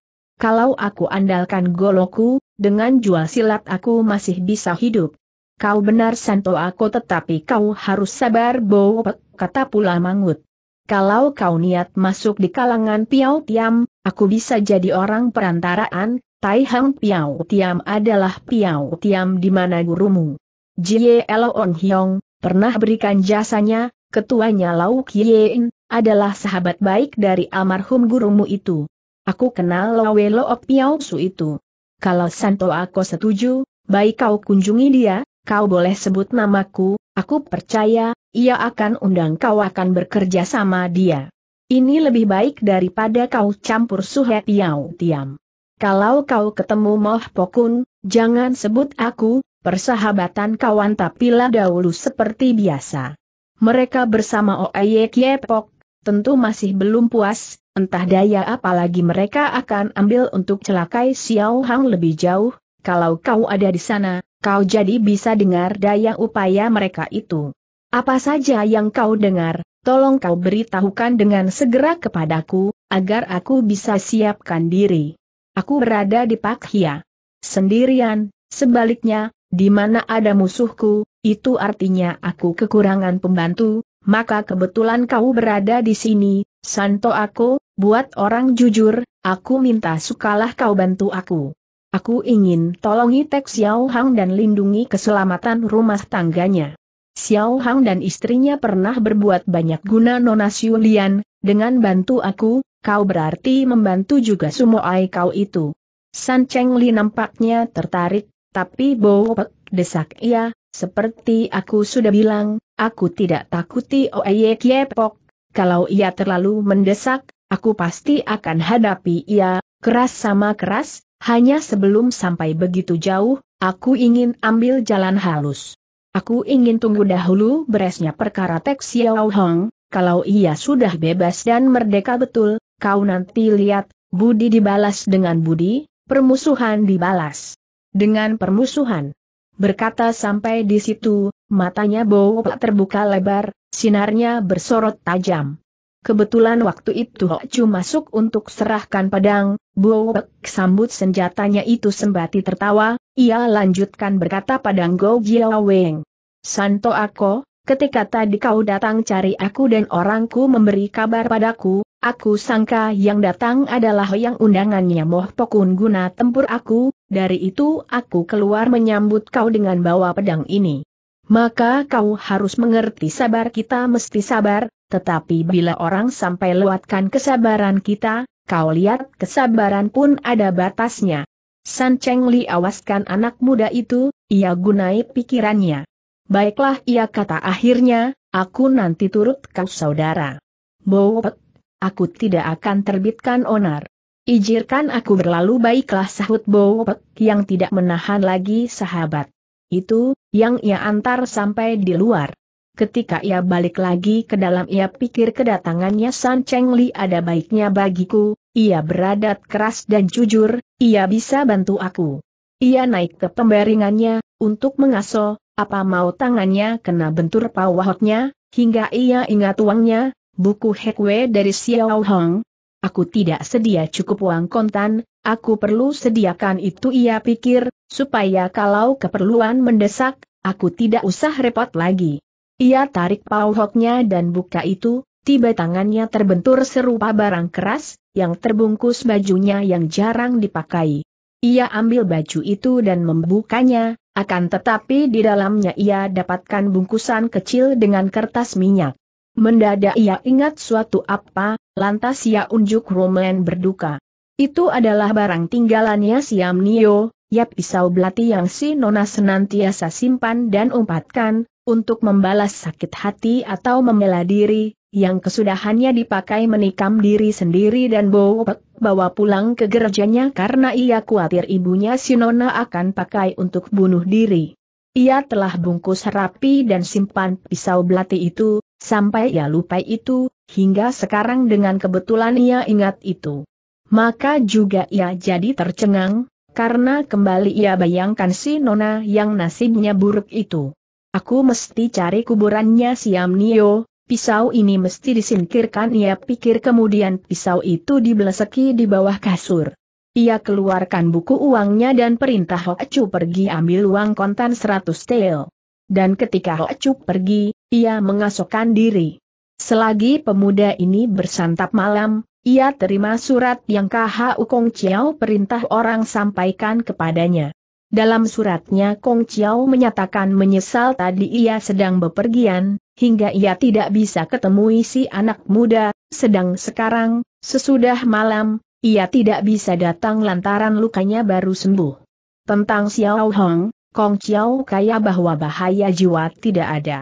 Kalau aku andalkan goloku, dengan jual silat aku masih bisa hidup. Kau benar Santo aku tetapi kau harus sabar Bowopek, kata pula Mangut. Kalau kau niat masuk di kalangan Piau Tiam, aku bisa jadi orang perantaraan, Tai Hang Piau Tiam adalah Piau Tiam di mana gurumu. Jie Elo On Hyong, pernah berikan jasanya, ketuanya Lau Kien, adalah sahabat baik dari almarhum gurumu itu. Aku kenal Lawe Lo Piao Su itu. Kalau Santo aku setuju, baik kau kunjungi dia, kau boleh sebut namaku, aku percaya, ia akan undang kau akan bekerja sama dia. Ini lebih baik daripada kau campur suhe piau tiam. Kalau kau ketemu Moh Pokun, jangan sebut aku, Persahabatan kawan tapilah dahulu seperti biasa. Mereka bersama Oye Kiepok, tentu masih belum puas, entah daya apalagi mereka akan ambil untuk celakai Xiao Hang lebih jauh, kalau kau ada di sana, kau jadi bisa dengar daya upaya mereka itu. Apa saja yang kau dengar, tolong kau beritahukan dengan segera kepadaku, agar aku bisa siapkan diri. Aku berada di Pak Hia, Sendirian, sebaliknya, di mana ada musuhku, itu artinya aku kekurangan pembantu, maka kebetulan kau berada di sini, Santo aku, buat orang jujur, aku minta sukalah kau bantu aku. Aku ingin tolongi Tek Xiao Hang dan lindungi keselamatan rumah tangganya. Xiao Hang dan istrinya pernah berbuat banyak guna Nona Xiulian, dengan bantu aku, kau berarti membantu juga Ai kau itu. San Cheng Li nampaknya tertarik, tapi Bopek, desak ia, seperti aku sudah bilang, aku tidak takuti Oye Kiepok. Kalau ia terlalu mendesak, aku pasti akan hadapi ia, keras sama keras, hanya sebelum sampai begitu jauh, aku ingin ambil jalan halus. Aku ingin tunggu dahulu beresnya perkara Tek Xiao Hong, kalau ia sudah bebas dan merdeka betul, kau nanti lihat, budi dibalas dengan budi, permusuhan dibalas dengan permusuhan. Berkata sampai di situ, matanya Bowo terbuka lebar, sinarnya bersorot tajam. Kebetulan waktu itu Hok Chu masuk untuk serahkan pedang, Bowo sambut senjatanya itu sembati tertawa, ia lanjutkan berkata padang Go Jiao Weng. Santo Ako, ketika tadi kau datang cari aku dan orangku memberi kabar padaku, aku sangka yang datang adalah yang undangannya Moh Pokun guna tempur aku, dari itu aku keluar menyambut kau dengan bawa pedang ini. Maka kau harus mengerti sabar kita mesti sabar, tetapi bila orang sampai lewatkan kesabaran kita, kau lihat kesabaran pun ada batasnya. San Cheng Li awaskan anak muda itu, ia gunai pikirannya. Baiklah ia kata akhirnya, aku nanti turut kau saudara. Bowopet, aku tidak akan terbitkan onar. Ijirkan aku berlalu baiklah sahut Bowopek yang tidak menahan lagi sahabat. Itu, yang ia antar sampai di luar. Ketika ia balik lagi ke dalam ia pikir kedatangannya San Cheng Li ada baiknya bagiku, ia beradat keras dan jujur, ia bisa bantu aku. Ia naik ke pembaringannya, untuk mengaso, apa mau tangannya kena bentur pawahotnya, hingga ia ingat uangnya, buku Hekwe dari Xiao Hong, aku tidak sedia cukup uang kontan, aku perlu sediakan itu ia pikir, supaya kalau keperluan mendesak, aku tidak usah repot lagi. Ia tarik pauhoknya dan buka itu, tiba tangannya terbentur serupa barang keras, yang terbungkus bajunya yang jarang dipakai. Ia ambil baju itu dan membukanya, akan tetapi di dalamnya ia dapatkan bungkusan kecil dengan kertas minyak. Mendadak ia ingat suatu apa, lantas ia unjuk Roman berduka. Itu adalah barang tinggalannya Siam Nio, ya pisau belati yang si Nona senantiasa simpan dan umpatkan, untuk membalas sakit hati atau membela diri, yang kesudahannya dipakai menikam diri sendiri dan bopek, bawa pulang ke gerejanya karena ia khawatir ibunya si Nona akan pakai untuk bunuh diri. Ia telah bungkus rapi dan simpan pisau belati itu, sampai ia lupa itu, hingga sekarang dengan kebetulan ia ingat itu. Maka juga ia jadi tercengang, karena kembali ia bayangkan si Nona yang nasibnya buruk itu. Aku mesti cari kuburannya Siam Nio, pisau ini mesti disingkirkan ia pikir kemudian pisau itu dibeleseki di bawah kasur. Ia keluarkan buku uangnya dan perintah Hoacu pergi ambil uang kontan 100 tel. Dan ketika Hoacu pergi, ia mengasokkan diri. Selagi pemuda ini bersantap malam, ia terima surat yang KHU Kong Chiao perintah orang sampaikan kepadanya. Dalam suratnya Kong Chiao menyatakan menyesal tadi ia sedang bepergian, hingga ia tidak bisa ketemu si anak muda, sedang sekarang, sesudah malam, ia tidak bisa datang lantaran lukanya baru sembuh. Tentang Xiao Hong, Kong Chiao kaya bahwa bahaya jiwa tidak ada.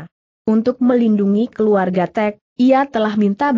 Untuk melindungi keluarga Tek, ia telah minta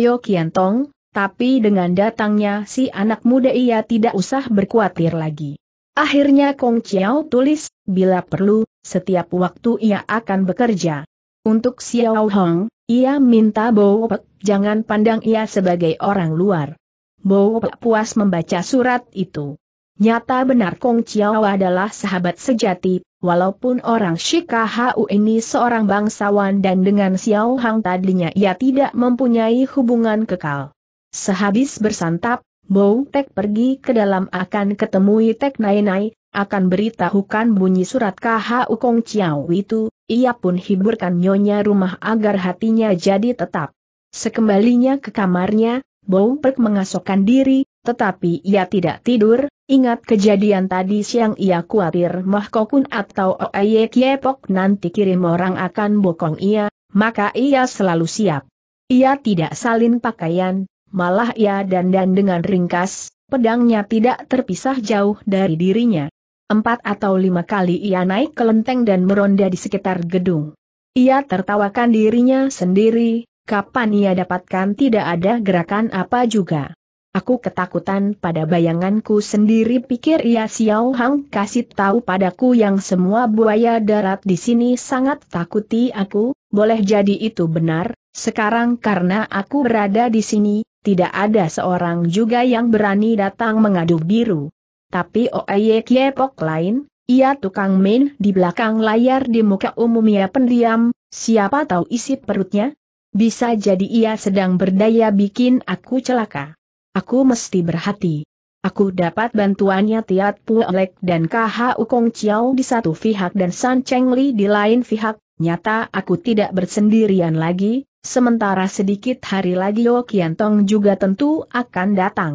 Yo Kian Tong, tapi dengan datangnya si anak muda ia tidak usah berkhawatir lagi. Akhirnya Kong Chiao tulis, bila perlu, setiap waktu ia akan bekerja. Untuk Xiao Hong, ia minta Bo Pek, jangan pandang ia sebagai orang luar tak puas membaca surat itu. Nyata benar Kong Chiao adalah sahabat sejati, walaupun orang Shikahu ini seorang bangsawan dan dengan Xiao Hang tadinya ia tidak mempunyai hubungan kekal. Sehabis bersantap, Bo Tek pergi ke dalam akan ketemui Tek Nai Nai, akan beritahukan bunyi surat KHU Kong Chiao itu, ia pun hiburkan nyonya rumah agar hatinya jadi tetap. Sekembalinya ke kamarnya, Bompek mengasokkan diri, tetapi ia tidak tidur, ingat kejadian tadi siang ia khawatir Mahkokun atau Oeye Kiepok nanti kirim orang akan bokong ia, maka ia selalu siap. Ia tidak salin pakaian, malah ia dandan dengan ringkas, pedangnya tidak terpisah jauh dari dirinya. Empat atau lima kali ia naik ke lenteng dan meronda di sekitar gedung. Ia tertawakan dirinya sendiri, Kapan ia dapatkan tidak ada gerakan apa juga. Aku ketakutan pada bayanganku sendiri pikir ia Xiao Hang kasih tahu padaku yang semua buaya darat di sini sangat takuti aku, boleh jadi itu benar, sekarang karena aku berada di sini, tidak ada seorang juga yang berani datang mengadu biru. Tapi Oye Kiepok lain, ia tukang main di belakang layar di muka umumnya pendiam, siapa tahu isi perutnya, bisa jadi ia sedang berdaya bikin aku celaka. Aku mesti berhati. Aku dapat bantuannya Tiat Puelek dan KH Kong Chiao di satu pihak dan San Cheng Li di lain pihak, nyata aku tidak bersendirian lagi, sementara sedikit hari lagi Yo Kian Tong juga tentu akan datang.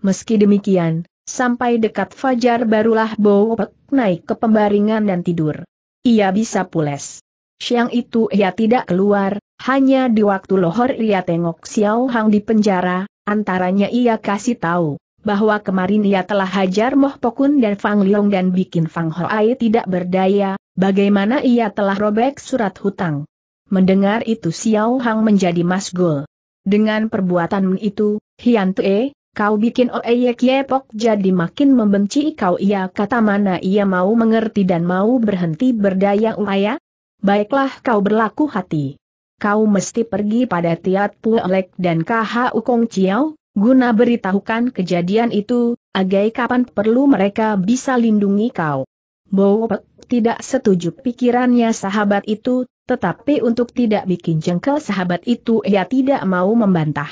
Meski demikian, sampai dekat fajar barulah Bo Pek naik ke pembaringan dan tidur. Ia bisa pules. Siang itu ia tidak keluar, hanya di waktu lohor ia tengok Xiao Hang di penjara, antaranya ia kasih tahu bahwa kemarin ia telah hajar Moh Pokun dan Fang Liong dan bikin Fang Hoai tidak berdaya, bagaimana ia telah robek surat hutang. Mendengar itu Xiao Hang menjadi masgul. Dengan perbuatan itu, Hian Tue, kau bikin Oeye Kiepok jadi makin membenci kau ia kata mana ia mau mengerti dan mau berhenti berdaya uaya? Baiklah kau berlaku hati kau mesti pergi pada Tiat Puelek dan KHU Kong Ciao, guna beritahukan kejadian itu, agai kapan perlu mereka bisa lindungi kau. Bowpek tidak setuju pikirannya sahabat itu, tetapi untuk tidak bikin jengkel sahabat itu ia tidak mau membantah.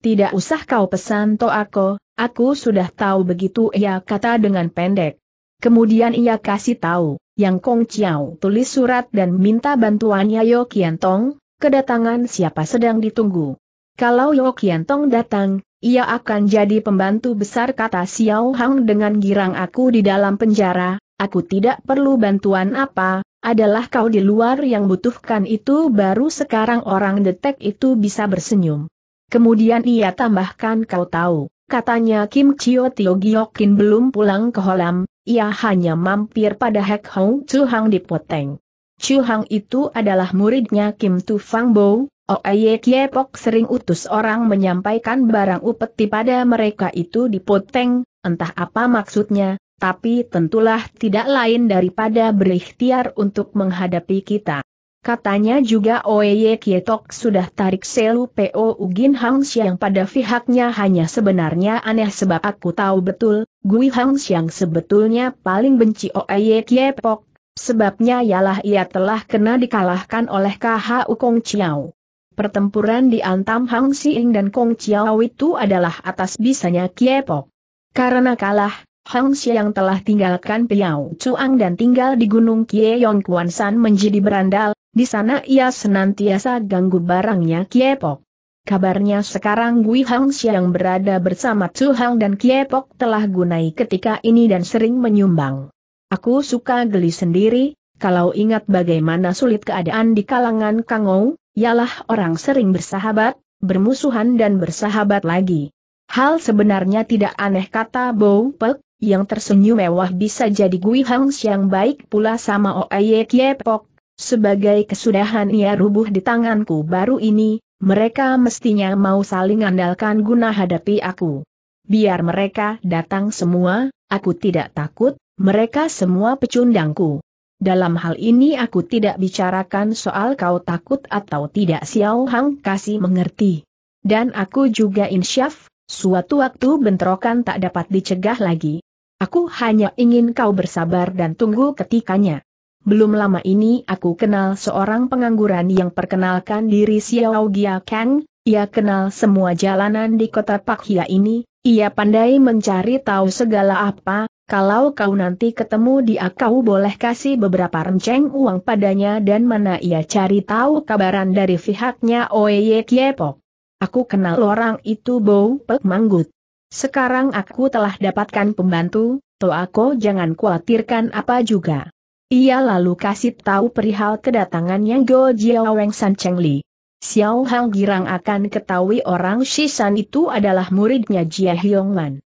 Tidak usah kau pesan to aku, aku sudah tahu begitu ia kata dengan pendek. Kemudian ia kasih tahu, yang Kong Chiao tulis surat dan minta bantuannya Yo Kian Tong, kedatangan siapa sedang ditunggu. Kalau Kian Tong datang, ia akan jadi pembantu besar kata Xiao Hang dengan girang aku di dalam penjara, aku tidak perlu bantuan apa, adalah kau di luar yang butuhkan itu baru sekarang orang detek itu bisa bersenyum. Kemudian ia tambahkan kau tahu, katanya Kim Chio Tio Giokin belum pulang ke Holam, ia hanya mampir pada Hek Hong Chu Hang di Poteng. Chu Hang itu adalah muridnya Kim Tu Fang Bo, Oye oh, Kiepok sering utus orang menyampaikan barang upeti pada mereka itu di Poteng. entah apa maksudnya, tapi tentulah tidak lain daripada berikhtiar untuk menghadapi kita. Katanya juga Oye Kietok sudah tarik selu PO Ugin Hang Xiang pada pihaknya hanya sebenarnya aneh sebab aku tahu betul, Gui Hang Xiang sebetulnya paling benci Oye Kiepok, Sebabnya ialah ia telah kena dikalahkan oleh KHU Kong Chiao. Pertempuran di Antam Hang Siing dan Kong Chiao itu adalah atas bisanya Kiepok. Karena kalah, Hang Siang telah tinggalkan Piao Chuang dan tinggal di Gunung Kieyong Kuan San menjadi berandal, di sana ia senantiasa ganggu barangnya Kiepok. Kabarnya sekarang Gui Hang Siang berada bersama Chu Hang dan Kiepok telah gunai ketika ini dan sering menyumbang. Aku suka geli sendiri, kalau ingat bagaimana sulit keadaan di kalangan Kangou, ialah orang sering bersahabat, bermusuhan dan bersahabat lagi. Hal sebenarnya tidak aneh kata Bou Pek, yang tersenyum mewah bisa jadi Gui Hang yang baik pula sama Oye Kiepok. Sebagai kesudahan ia rubuh di tanganku baru ini, mereka mestinya mau saling andalkan guna hadapi aku. Biar mereka datang semua, aku tidak takut, mereka semua pecundangku. Dalam hal ini aku tidak bicarakan soal kau takut atau tidak Xiao Hang kasih mengerti. Dan aku juga insyaf, suatu waktu bentrokan tak dapat dicegah lagi. Aku hanya ingin kau bersabar dan tunggu ketikanya. Belum lama ini aku kenal seorang pengangguran yang perkenalkan diri Xiao Gia Kang, ia kenal semua jalanan di kota Pak Hia ini, ia pandai mencari tahu segala apa, kalau kau nanti ketemu dia kau boleh kasih beberapa renceng uang padanya dan mana ia cari tahu kabaran dari pihaknya Oye Kiepok. Aku kenal orang itu Bau Pek Manggut. Sekarang aku telah dapatkan pembantu, toh aku jangan khawatirkan apa juga. Ia lalu kasih tahu perihal kedatangannya Go Jiaweng San Cheng Li. Xiao Hang Girang akan ketahui orang Shisan itu adalah muridnya Jia Hyong Man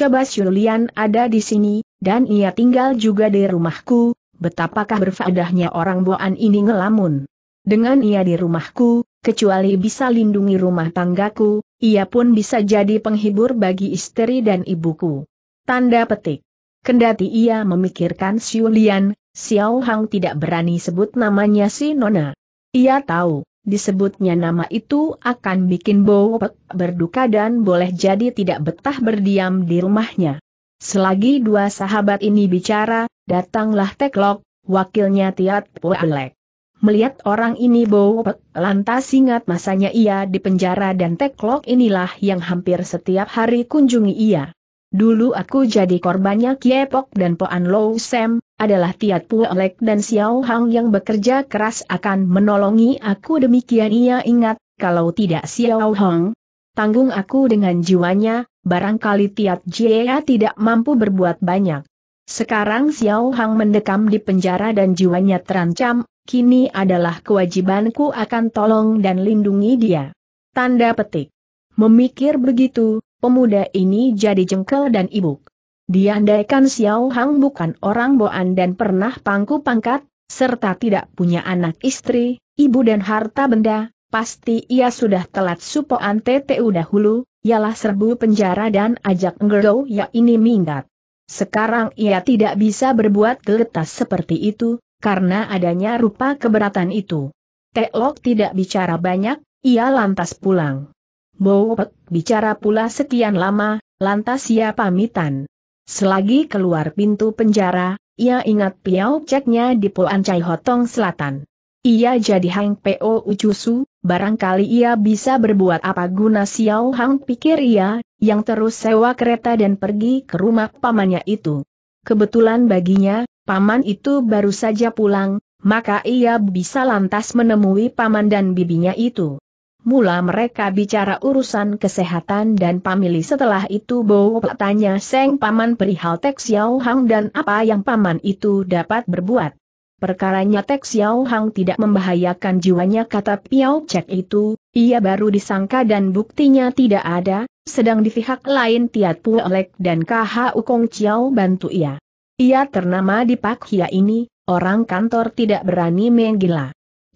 coba Xulian ada di sini, dan ia tinggal juga di rumahku, betapakah berfaedahnya orang buaan ini ngelamun. Dengan ia di rumahku, kecuali bisa lindungi rumah tanggaku, ia pun bisa jadi penghibur bagi istri dan ibuku. Tanda petik. Kendati ia memikirkan Xulian, Xiao Hang tidak berani sebut namanya si Nona. Ia tahu, disebutnya nama itu akan bikin Bowopek berduka dan boleh jadi tidak betah berdiam di rumahnya. Selagi dua sahabat ini bicara, datanglah Teklok, wakilnya Tiat Poelek. Melihat orang ini Bowopek lantas ingat masanya ia di penjara dan Teklok inilah yang hampir setiap hari kunjungi ia. Dulu aku jadi korbannya Kiepok dan Poan low Sam, adalah Tiat Puelek dan Xiao Hang yang bekerja keras akan menolongi aku demikian ia ingat, kalau tidak Xiao Hang, tanggung aku dengan jiwanya, barangkali Tiat Jia tidak mampu berbuat banyak. Sekarang Xiao Hang mendekam di penjara dan jiwanya terancam, kini adalah kewajibanku akan tolong dan lindungi dia. Tanda petik. Memikir begitu, pemuda ini jadi jengkel dan ibuk. Dia andaikan Xiao Hang bukan orang boan dan pernah pangku pangkat, serta tidak punya anak istri, ibu dan harta benda, pasti ia sudah telat supoan TTU dahulu, ialah serbu penjara dan ajak Ngerdo ya ini minggat. Sekarang ia tidak bisa berbuat geletas seperti itu, karena adanya rupa keberatan itu. Telok tidak bicara banyak, ia lantas pulang. Mopet bicara pula sekian lama, lantas ia pamitan. Selagi keluar pintu penjara, ia ingat Piau ceknya di Puan Chai Hotong Selatan. Ia jadi Hang Po Ucusu, barangkali ia bisa berbuat apa guna Xiao Hang pikir ia, yang terus sewa kereta dan pergi ke rumah pamannya itu. Kebetulan baginya, paman itu baru saja pulang, maka ia bisa lantas menemui paman dan bibinya itu. Mula mereka bicara urusan kesehatan dan pamili. setelah itu Bowo tanya Seng Paman perihal Tek Xiao Hang dan apa yang Paman itu dapat berbuat. Perkaranya Tek Xiao Hang tidak membahayakan jiwanya kata Piao Cek itu, ia baru disangka dan buktinya tidak ada, sedang di pihak lain Tiat Pu dan KH Ukong Chiao bantu ia. Ia ternama di Pak Hia ini, orang kantor tidak berani menggila.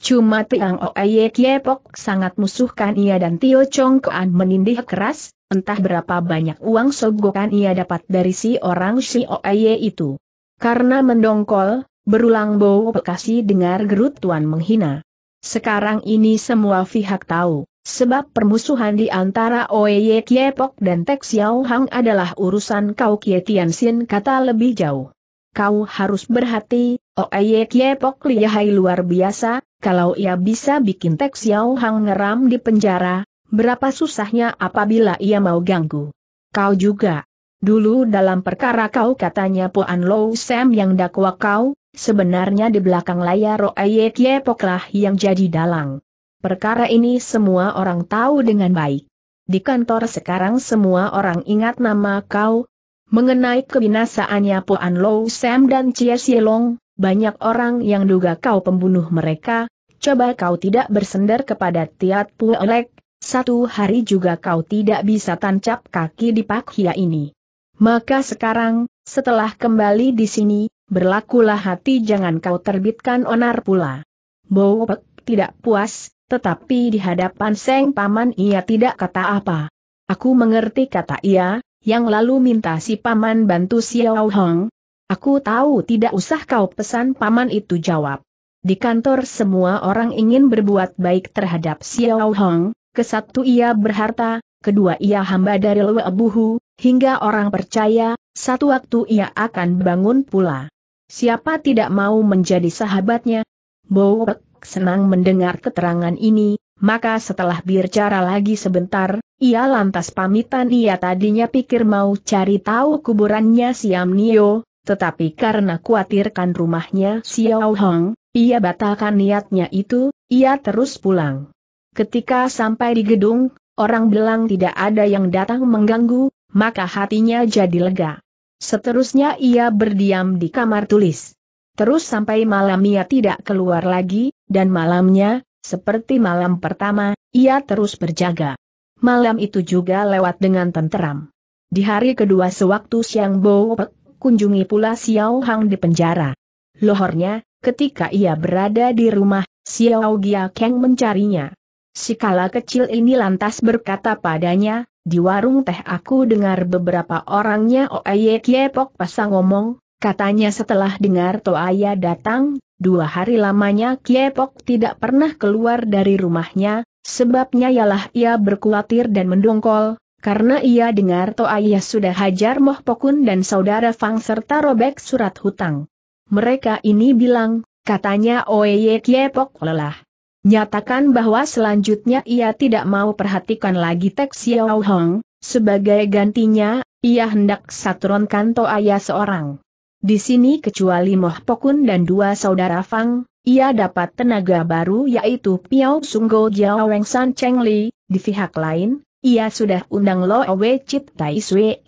Cuma Tiang Oye Kiepok sangat musuhkan ia dan Tio Chong Kuan menindih keras, entah berapa banyak uang sogokan ia dapat dari si orang si Oye itu. Karena mendongkol, berulang bau Bekasi dengar gerut tuan menghina. Sekarang ini semua pihak tahu, sebab permusuhan di antara Oye Kiepok dan Tek Xiao Hang adalah urusan kau Kie Tian Sin kata lebih jauh. Kau harus berhati, Oeyekye oh, Pok lihai luar biasa, kalau ia bisa bikin Tek Xiao Hang ngeram di penjara, berapa susahnya apabila ia mau ganggu. Kau juga. Dulu dalam perkara kau katanya Puan Low Sam yang dakwa kau, sebenarnya di belakang layar Oeyekye oh, Pok lah yang jadi dalang. Perkara ini semua orang tahu dengan baik. Di kantor sekarang semua orang ingat nama kau. Mengenai kebinasaannya Puan Low Sam dan Chia Sielong, banyak orang yang duga kau pembunuh mereka, coba kau tidak bersender kepada Tiat Puelek, satu hari juga kau tidak bisa tancap kaki di pak hia ini. Maka sekarang, setelah kembali di sini, berlakulah hati jangan kau terbitkan onar pula. Bowpek tidak puas, tetapi di hadapan Seng Paman ia tidak kata apa. Aku mengerti kata ia, yang lalu minta si Paman bantu Xiao Hong, Aku tahu tidak usah kau pesan paman itu jawab. Di kantor semua orang ingin berbuat baik terhadap Xiao Hong, kesatu ia berharta, kedua ia hamba dari Lewe Buhu, hingga orang percaya, satu waktu ia akan bangun pula. Siapa tidak mau menjadi sahabatnya? Bowek senang mendengar keterangan ini, maka setelah bicara lagi sebentar, ia lantas pamitan ia tadinya pikir mau cari tahu kuburannya Siam Nio, tetapi karena khawatirkan rumahnya Xiao Hong, ia batalkan niatnya itu, ia terus pulang. Ketika sampai di gedung, orang bilang tidak ada yang datang mengganggu, maka hatinya jadi lega. Seterusnya ia berdiam di kamar tulis. Terus sampai malam ia tidak keluar lagi, dan malamnya, seperti malam pertama, ia terus berjaga. Malam itu juga lewat dengan tenteram. Di hari kedua sewaktu siang Bo Pek kunjungi pula Xiao Hang di penjara. Lohornya, ketika ia berada di rumah, Xiao Gia Kang mencarinya. Si kala kecil ini lantas berkata padanya, di warung teh aku dengar beberapa orangnya Oeye Kiepok pasang ngomong, katanya setelah dengar To Toaya datang, dua hari lamanya Kiepok tidak pernah keluar dari rumahnya, sebabnya ialah ia berkuatir dan mendongkol, karena ia dengar Ayah sudah hajar Moh Pokun dan saudara Fang serta robek surat hutang. Mereka ini bilang, katanya Oeye Kiepok lelah. Nyatakan bahwa selanjutnya ia tidak mau perhatikan lagi teks Xiao Hong, sebagai gantinya, ia hendak satronkan Ayah seorang. Di sini kecuali Moh Pokun dan dua saudara Fang, ia dapat tenaga baru yaitu Piao Sunggo Jiao Weng San Cheng Li, di pihak lain, ia sudah undang Lo Owe Chit Tai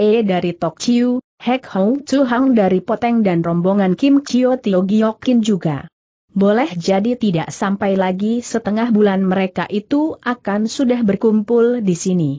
E dari Tok Chiu, Hek Hong Hang dari Poteng dan rombongan Kim Chio Tio Giokin juga. Boleh jadi tidak sampai lagi setengah bulan mereka itu akan sudah berkumpul di sini.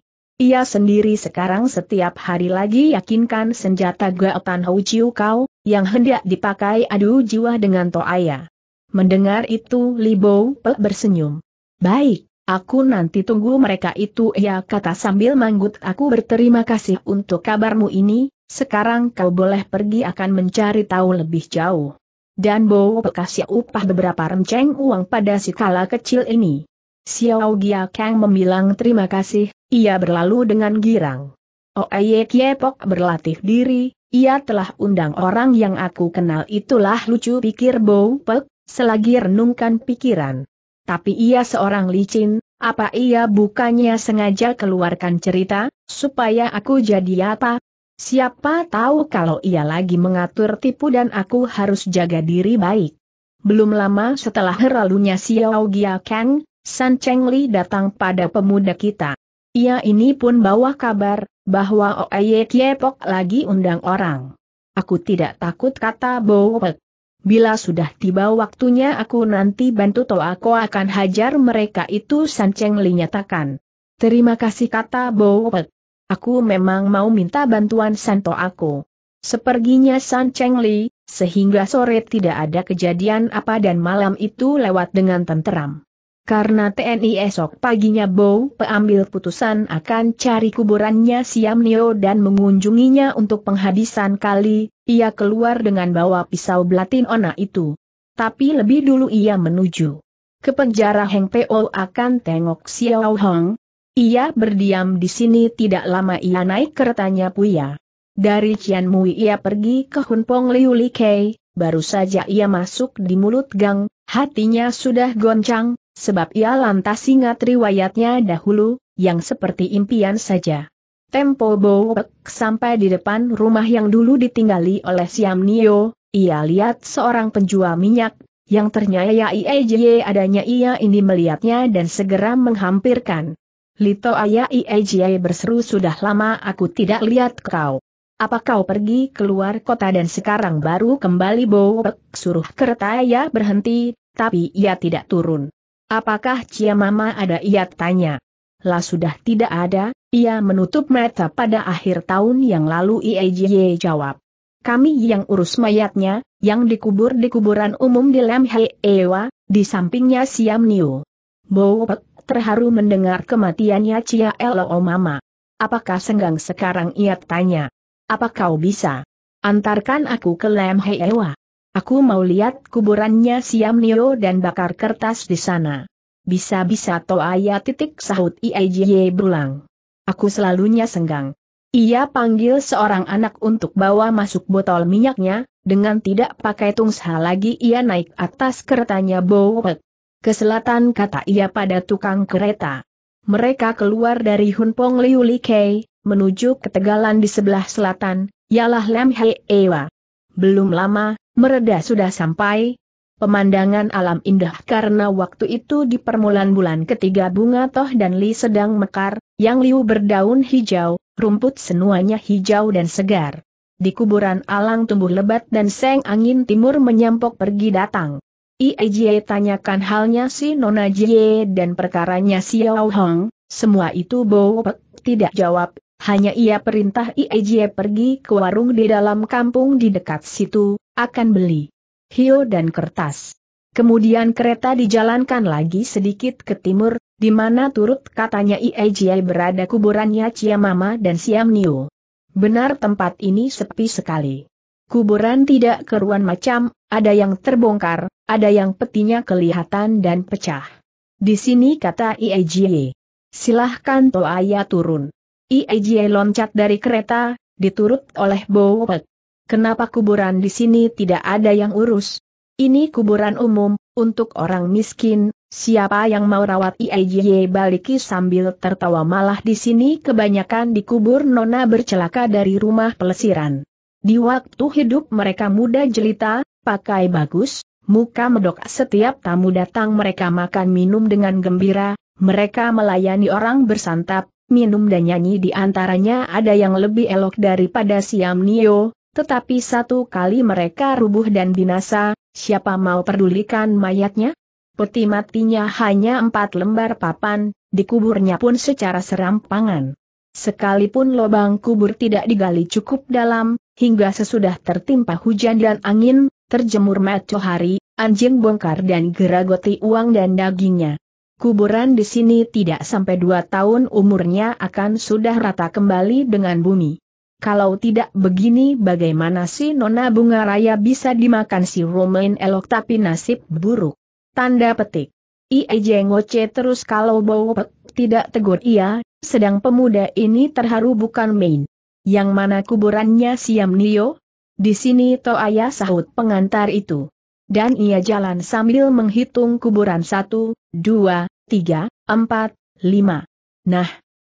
Ia sendiri sekarang setiap hari lagi yakinkan senjata Gaotan Hou Chiu Kau, yang hendak dipakai adu jiwa dengan Toaya. Mendengar itu Li Libo Pel bersenyum. Baik, Aku nanti tunggu mereka itu ya kata sambil manggut aku berterima kasih untuk kabarmu ini, sekarang kau boleh pergi akan mencari tahu lebih jauh. Dan Bo kasih upah beberapa renceng uang pada si kala kecil ini. Xiao Gia Kang membilang terima kasih, ia berlalu dengan girang. Oye Kiepok berlatih diri, ia telah undang orang yang aku kenal itulah lucu pikir Bo Pek, selagi renungkan pikiran. Tapi ia seorang licin, apa ia bukannya sengaja keluarkan cerita, supaya aku jadi apa? Siapa tahu kalau ia lagi mengatur tipu dan aku harus jaga diri baik. Belum lama setelah heralunya Xiao Gia Kang, San Cheng Li datang pada pemuda kita. Ia ini pun bawa kabar, bahwa Oye Kiepok lagi undang orang. Aku tidak takut kata Bowek. Bila sudah tiba waktunya aku nanti bantu toh aku akan hajar mereka itu Sanceng Li nyatakan. Terima kasih kata Bowet. Aku memang mau minta bantuan Santo aku. Seperginya San Cheng Li, sehingga sore tidak ada kejadian apa dan malam itu lewat dengan tenteram. Karena TNI esok paginya Bow peambil putusan akan cari kuburannya Siam Neo dan mengunjunginya untuk penghabisan kali, ia keluar dengan bawa pisau belatin ona itu. Tapi lebih dulu ia menuju ke penjara Heng Po akan tengok Xiao Hong. Ia berdiam di sini tidak lama ia naik keretanya Puya. Dari Cian Mui ia pergi ke Hun Pong Liu Li Kei, baru saja ia masuk di mulut gang, hatinya sudah goncang, Sebab ia lantas ingat riwayatnya dahulu, yang seperti impian saja. Tempo Bowek sampai di depan rumah yang dulu ditinggali oleh Siam Nio, ia lihat seorang penjual minyak, yang ternyata IEJE adanya ia ini melihatnya dan segera menghampirkan. Lito Ayah IEJE berseru sudah lama aku tidak lihat kau. Apa kau pergi keluar kota dan sekarang baru kembali bowek suruh kereta ya berhenti, tapi ia tidak turun. Apakah Cia Mama ada ia tanya. Lah sudah tidak ada, ia menutup mata pada akhir tahun yang lalu IEJY jawab. Kami yang urus mayatnya, yang dikubur di kuburan umum di Lemhe Ewa, di sampingnya Siam Niu. Bowpek terharu mendengar kematiannya Cia Elo Mama. Apakah senggang sekarang ia tanya. Apa kau bisa? Antarkan aku ke Lemhe Ewa. Aku mau lihat kuburannya Siam Nio dan bakar kertas di sana. Bisa-bisa Toaya titik sahut Iejie berulang. Aku selalunya senggang. Ia panggil seorang anak untuk bawa masuk botol minyaknya, dengan tidak pakai tungsa lagi ia naik atas keretanya Bowek. Ke selatan kata ia pada tukang kereta. Mereka keluar dari Hunpong Liu Likei, menuju ketegalan di sebelah selatan, ialah Lam Hei Ewa. Belum lama, Mereda sudah sampai, pemandangan alam indah karena waktu itu di permulaan bulan ketiga bunga toh dan li sedang mekar, yang liu berdaun hijau, rumput senuanya hijau dan segar. Di kuburan alang tumbuh lebat dan seng angin timur menyampok pergi datang. Iejie tanyakan halnya si Nona Jie dan perkaranya si Yau Hong, semua itu Bo Pek tidak jawab, hanya ia perintah Iejie pergi ke warung di dalam kampung di dekat situ, akan beli. Hio dan kertas. Kemudian kereta dijalankan lagi sedikit ke timur, di mana turut katanya IAJI berada kuburannya Mama dan Siam Niu. Benar tempat ini sepi sekali. Kuburan tidak keruan macam, ada yang terbongkar, ada yang petinya kelihatan dan pecah. Di sini kata IAJI. Silahkan Toaya turun. IAJI loncat dari kereta, diturut oleh Bowek. Kenapa kuburan di sini tidak ada yang urus? Ini kuburan umum, untuk orang miskin, siapa yang mau rawat IAJY baliki sambil tertawa malah di sini kebanyakan dikubur nona bercelaka dari rumah pelesiran. Di waktu hidup mereka muda jelita, pakai bagus, muka medok setiap tamu datang mereka makan minum dengan gembira, mereka melayani orang bersantap, minum dan nyanyi di antaranya ada yang lebih elok daripada Siam Nio, tetapi satu kali mereka rubuh dan binasa, siapa mau pedulikan mayatnya? Peti matinya hanya empat lembar papan, dikuburnya pun secara serampangan. Sekalipun lubang kubur tidak digali cukup dalam, hingga sesudah tertimpa hujan dan angin, terjemur matahari, anjing bongkar dan geragoti uang dan dagingnya. Kuburan di sini tidak sampai dua tahun umurnya akan sudah rata kembali dengan bumi kalau tidak begini bagaimana si Nona Bunga Raya bisa dimakan si Romain elok tapi nasib buruk. Tanda petik. Ie jengoce terus kalau bau. tidak tegur ia, sedang pemuda ini terharu bukan main. Yang mana kuburannya Siam Nio? Di sini Ayah sahut pengantar itu. Dan ia jalan sambil menghitung kuburan satu, dua, tiga, empat, lima. Nah,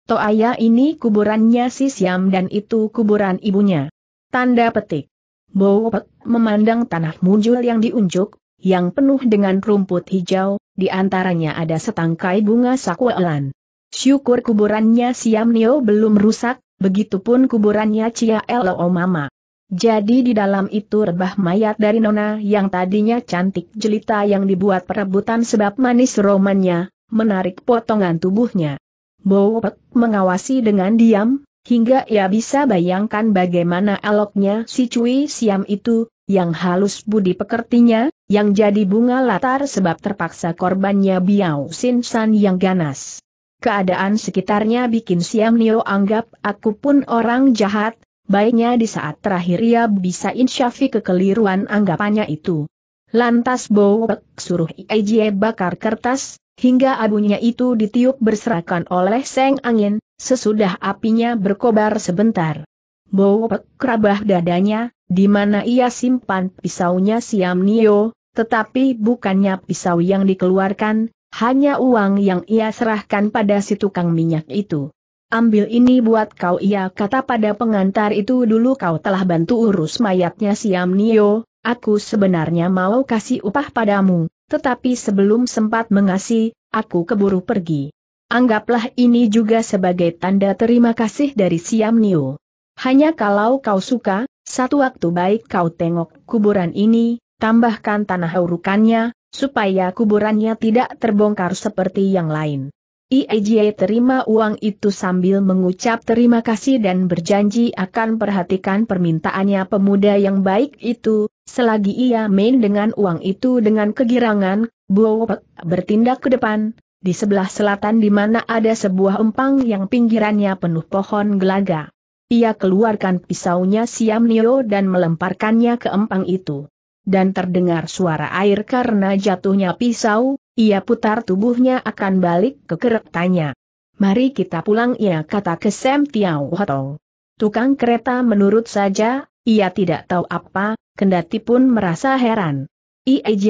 Toaya ini kuburannya si Siam dan itu kuburan ibunya. Tanda petik. Bowopek memandang tanah muncul yang diunjuk, yang penuh dengan rumput hijau, di antaranya ada setangkai bunga sakwelan. Syukur kuburannya Siam Nio belum rusak, begitupun kuburannya Cia Elo Mama. Jadi di dalam itu rebah mayat dari Nona yang tadinya cantik jelita yang dibuat perebutan sebab manis romannya, menarik potongan tubuhnya. Bowet mengawasi dengan diam, hingga ia bisa bayangkan bagaimana eloknya si Cui Siam itu, yang halus budi pekertinya, yang jadi bunga latar sebab terpaksa korbannya Biao Sin San yang ganas. Keadaan sekitarnya bikin Siam Nio anggap aku pun orang jahat, baiknya di saat terakhir ia bisa insyafi kekeliruan anggapannya itu. Lantas Bowek suruh Iejie bakar kertas, hingga abunya itu ditiup berserakan oleh seng angin, sesudah apinya berkobar sebentar. Bowok kerabah dadanya, di mana ia simpan pisaunya Siam Nio, tetapi bukannya pisau yang dikeluarkan, hanya uang yang ia serahkan pada si tukang minyak itu. Ambil ini buat kau ia kata pada pengantar itu dulu kau telah bantu urus mayatnya Siam Nio, aku sebenarnya mau kasih upah padamu, tetapi sebelum sempat mengasi, aku keburu pergi. Anggaplah ini juga sebagai tanda terima kasih dari Siam Nio. Hanya kalau kau suka, satu waktu baik kau tengok kuburan ini, tambahkan tanah urukannya, supaya kuburannya tidak terbongkar seperti yang lain. Iejie terima uang itu sambil mengucap terima kasih dan berjanji akan perhatikan permintaannya pemuda yang baik itu, selagi ia main dengan uang itu dengan kegirangan, Buopek bertindak ke depan, di sebelah selatan di mana ada sebuah empang yang pinggirannya penuh pohon gelaga. Ia keluarkan pisaunya siam nio dan melemparkannya ke empang itu. Dan terdengar suara air karena jatuhnya pisau, ia putar tubuhnya akan balik ke keretanya. Mari kita pulang ia kata ke Sam Tiao Hotong. Tukang kereta menurut saja, ia tidak tahu apa, kendati pun merasa heran. IEJ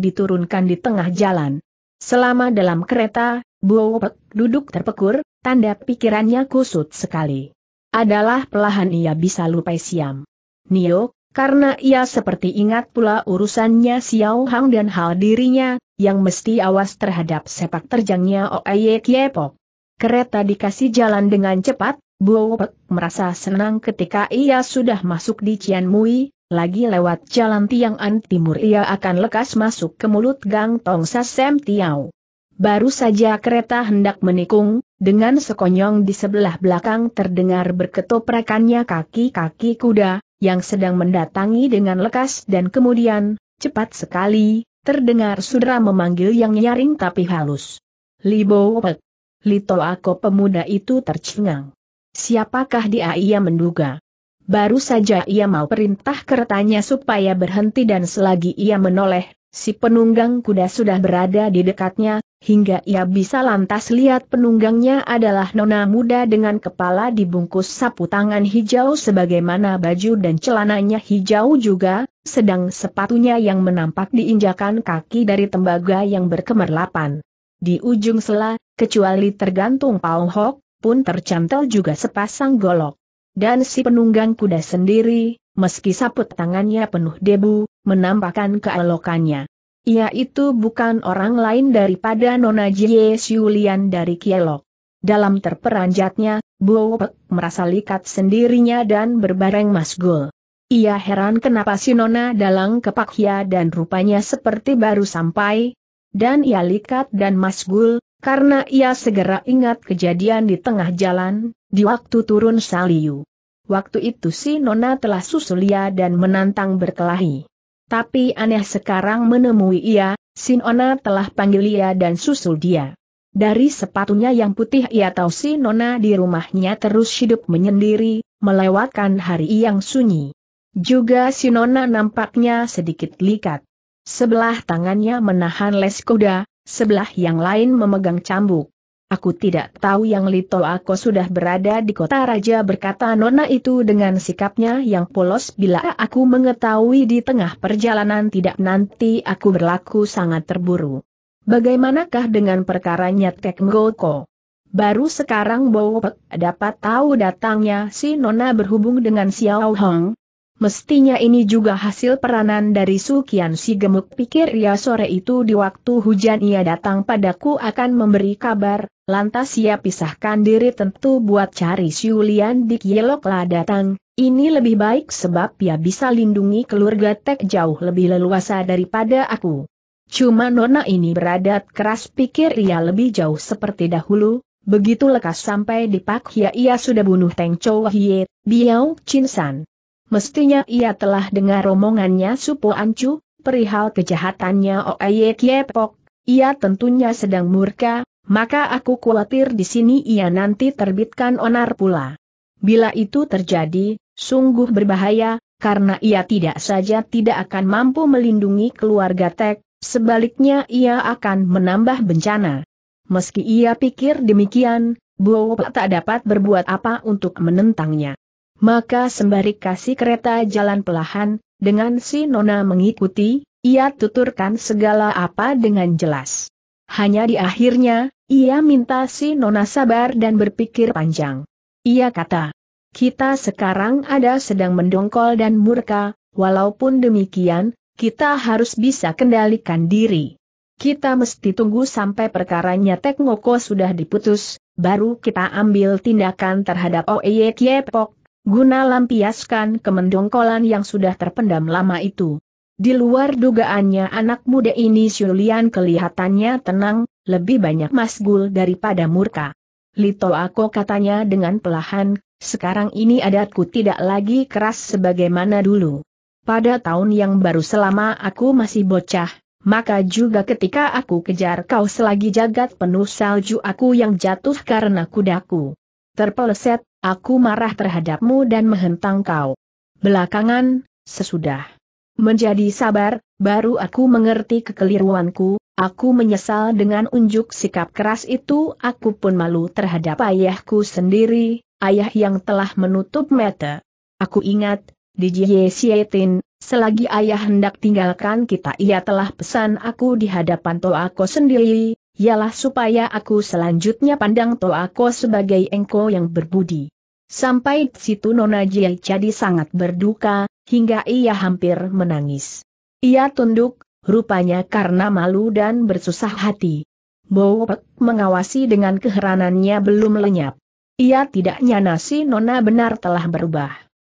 diturunkan di tengah jalan. Selama dalam kereta, Buopek duduk terpekur, tanda pikirannya kusut sekali. Adalah pelahan ia bisa lupai siam. Nio, karena ia seperti ingat pula urusannya Xiao Hang dan hal dirinya, yang mesti awas terhadap sepak terjangnya Oye Kiepok. Kereta dikasih jalan dengan cepat, Pek merasa senang ketika ia sudah masuk di Cian Mui, lagi lewat jalan Tiang An Timur ia akan lekas masuk ke mulut gang Tong Sasem Tiao. Baru saja kereta hendak menikung, dengan sekonyong di sebelah belakang terdengar berketoprakannya kaki-kaki kuda, yang sedang mendatangi dengan lekas dan kemudian, cepat sekali, terdengar sudra memanggil yang nyaring tapi halus. Li Pek. Lito Ako pemuda itu tercengang. Siapakah dia ia menduga? Baru saja ia mau perintah keretanya supaya berhenti dan selagi ia menoleh, si penunggang kuda sudah berada di dekatnya, hingga ia bisa lantas lihat penunggangnya adalah nona muda dengan kepala dibungkus sapu tangan hijau sebagaimana baju dan celananya hijau juga, sedang sepatunya yang menampak diinjakan kaki dari tembaga yang berkemerlapan. Di ujung sela, kecuali tergantung pauhok, Hok, pun tercantel juga sepasang golok. Dan si penunggang kuda sendiri, meski saput tangannya penuh debu, menampakkan kealokannya. Ia itu bukan orang lain daripada Nona Jie Siulian dari Kielok. Dalam terperanjatnya, Buopek merasa likat sendirinya dan berbareng masgul. Ia heran kenapa si Nona dalang kepakia dan rupanya seperti baru sampai. Dan ia likat dan masgul, karena ia segera ingat kejadian di tengah jalan, di waktu turun Saliu. Waktu itu si Nona telah susul susulia dan menantang berkelahi. Tapi aneh sekarang menemui ia, Sinona telah panggil ia dan susul dia. Dari sepatunya yang putih ia tahu si Nona di rumahnya terus hidup menyendiri, melewatkan hari yang sunyi. Juga si Nona nampaknya sedikit likat. Sebelah tangannya menahan les kuda, sebelah yang lain memegang cambuk. Aku tidak tahu yang Lito Ako sudah berada di kota raja berkata Nona itu dengan sikapnya yang polos bila aku mengetahui di tengah perjalanan tidak nanti aku berlaku sangat terburu. Bagaimanakah dengan perkaranya Tek Ngoko? Baru sekarang Bowopek dapat tahu datangnya si Nona berhubung dengan Xiao Hong. Mestinya ini juga hasil peranan dari Sukian si gemuk pikir ia ya, sore itu di waktu hujan ia datang padaku akan memberi kabar, Lantas ia pisahkan diri tentu buat cari Siulian di Kieloklah datang, ini lebih baik sebab ia bisa lindungi keluarga Tek jauh lebih leluasa daripada aku. Cuma nona ini beradat keras pikir ia lebih jauh seperti dahulu, begitu lekas sampai di Pak Hia ia sudah bunuh Teng Chou Hie, Biao Chin San. Mestinya ia telah dengar romongannya Supo Ancu, perihal kejahatannya Oaye Kiepok, ia tentunya sedang murka, maka aku khawatir di sini ia nanti terbitkan onar pula. Bila itu terjadi, sungguh berbahaya, karena ia tidak saja tidak akan mampu melindungi keluarga Tek, sebaliknya ia akan menambah bencana. Meski ia pikir demikian, Buo tak dapat berbuat apa untuk menentangnya. Maka sembari kasih kereta jalan pelahan, dengan si Nona mengikuti, ia tuturkan segala apa dengan jelas. Hanya di akhirnya, ia minta si Nona sabar dan berpikir panjang. Ia kata, kita sekarang ada sedang mendongkol dan murka, walaupun demikian, kita harus bisa kendalikan diri. Kita mesti tunggu sampai perkaranya Tek Ngoko sudah diputus, baru kita ambil tindakan terhadap Oeye Kiepok, guna lampiaskan kemendongkolan yang sudah terpendam lama itu. Di luar dugaannya anak muda ini Shulian kelihatannya tenang, lebih banyak masgul daripada murka. Lito aku katanya dengan pelahan, sekarang ini adatku tidak lagi keras sebagaimana dulu. Pada tahun yang baru selama aku masih bocah, maka juga ketika aku kejar kau selagi jagat penuh salju aku yang jatuh karena kudaku. Terpeleset, aku marah terhadapmu dan menghentang kau. Belakangan, sesudah Menjadi sabar, baru aku mengerti kekeliruanku, aku menyesal dengan unjuk sikap keras itu aku pun malu terhadap ayahku sendiri, ayah yang telah menutup mata. Aku ingat, di Jietin, selagi ayah hendak tinggalkan kita ia telah pesan aku di hadapan Toako sendiri, ialah supaya aku selanjutnya pandang Toako sebagai engko yang berbudi. Sampai situ Nona Jie jadi sangat berduka, hingga ia hampir menangis. Ia tunduk, rupanya karena malu dan bersusah hati. Bowek mengawasi dengan keheranannya belum lenyap. Ia tidak nyana si Nona benar telah berubah.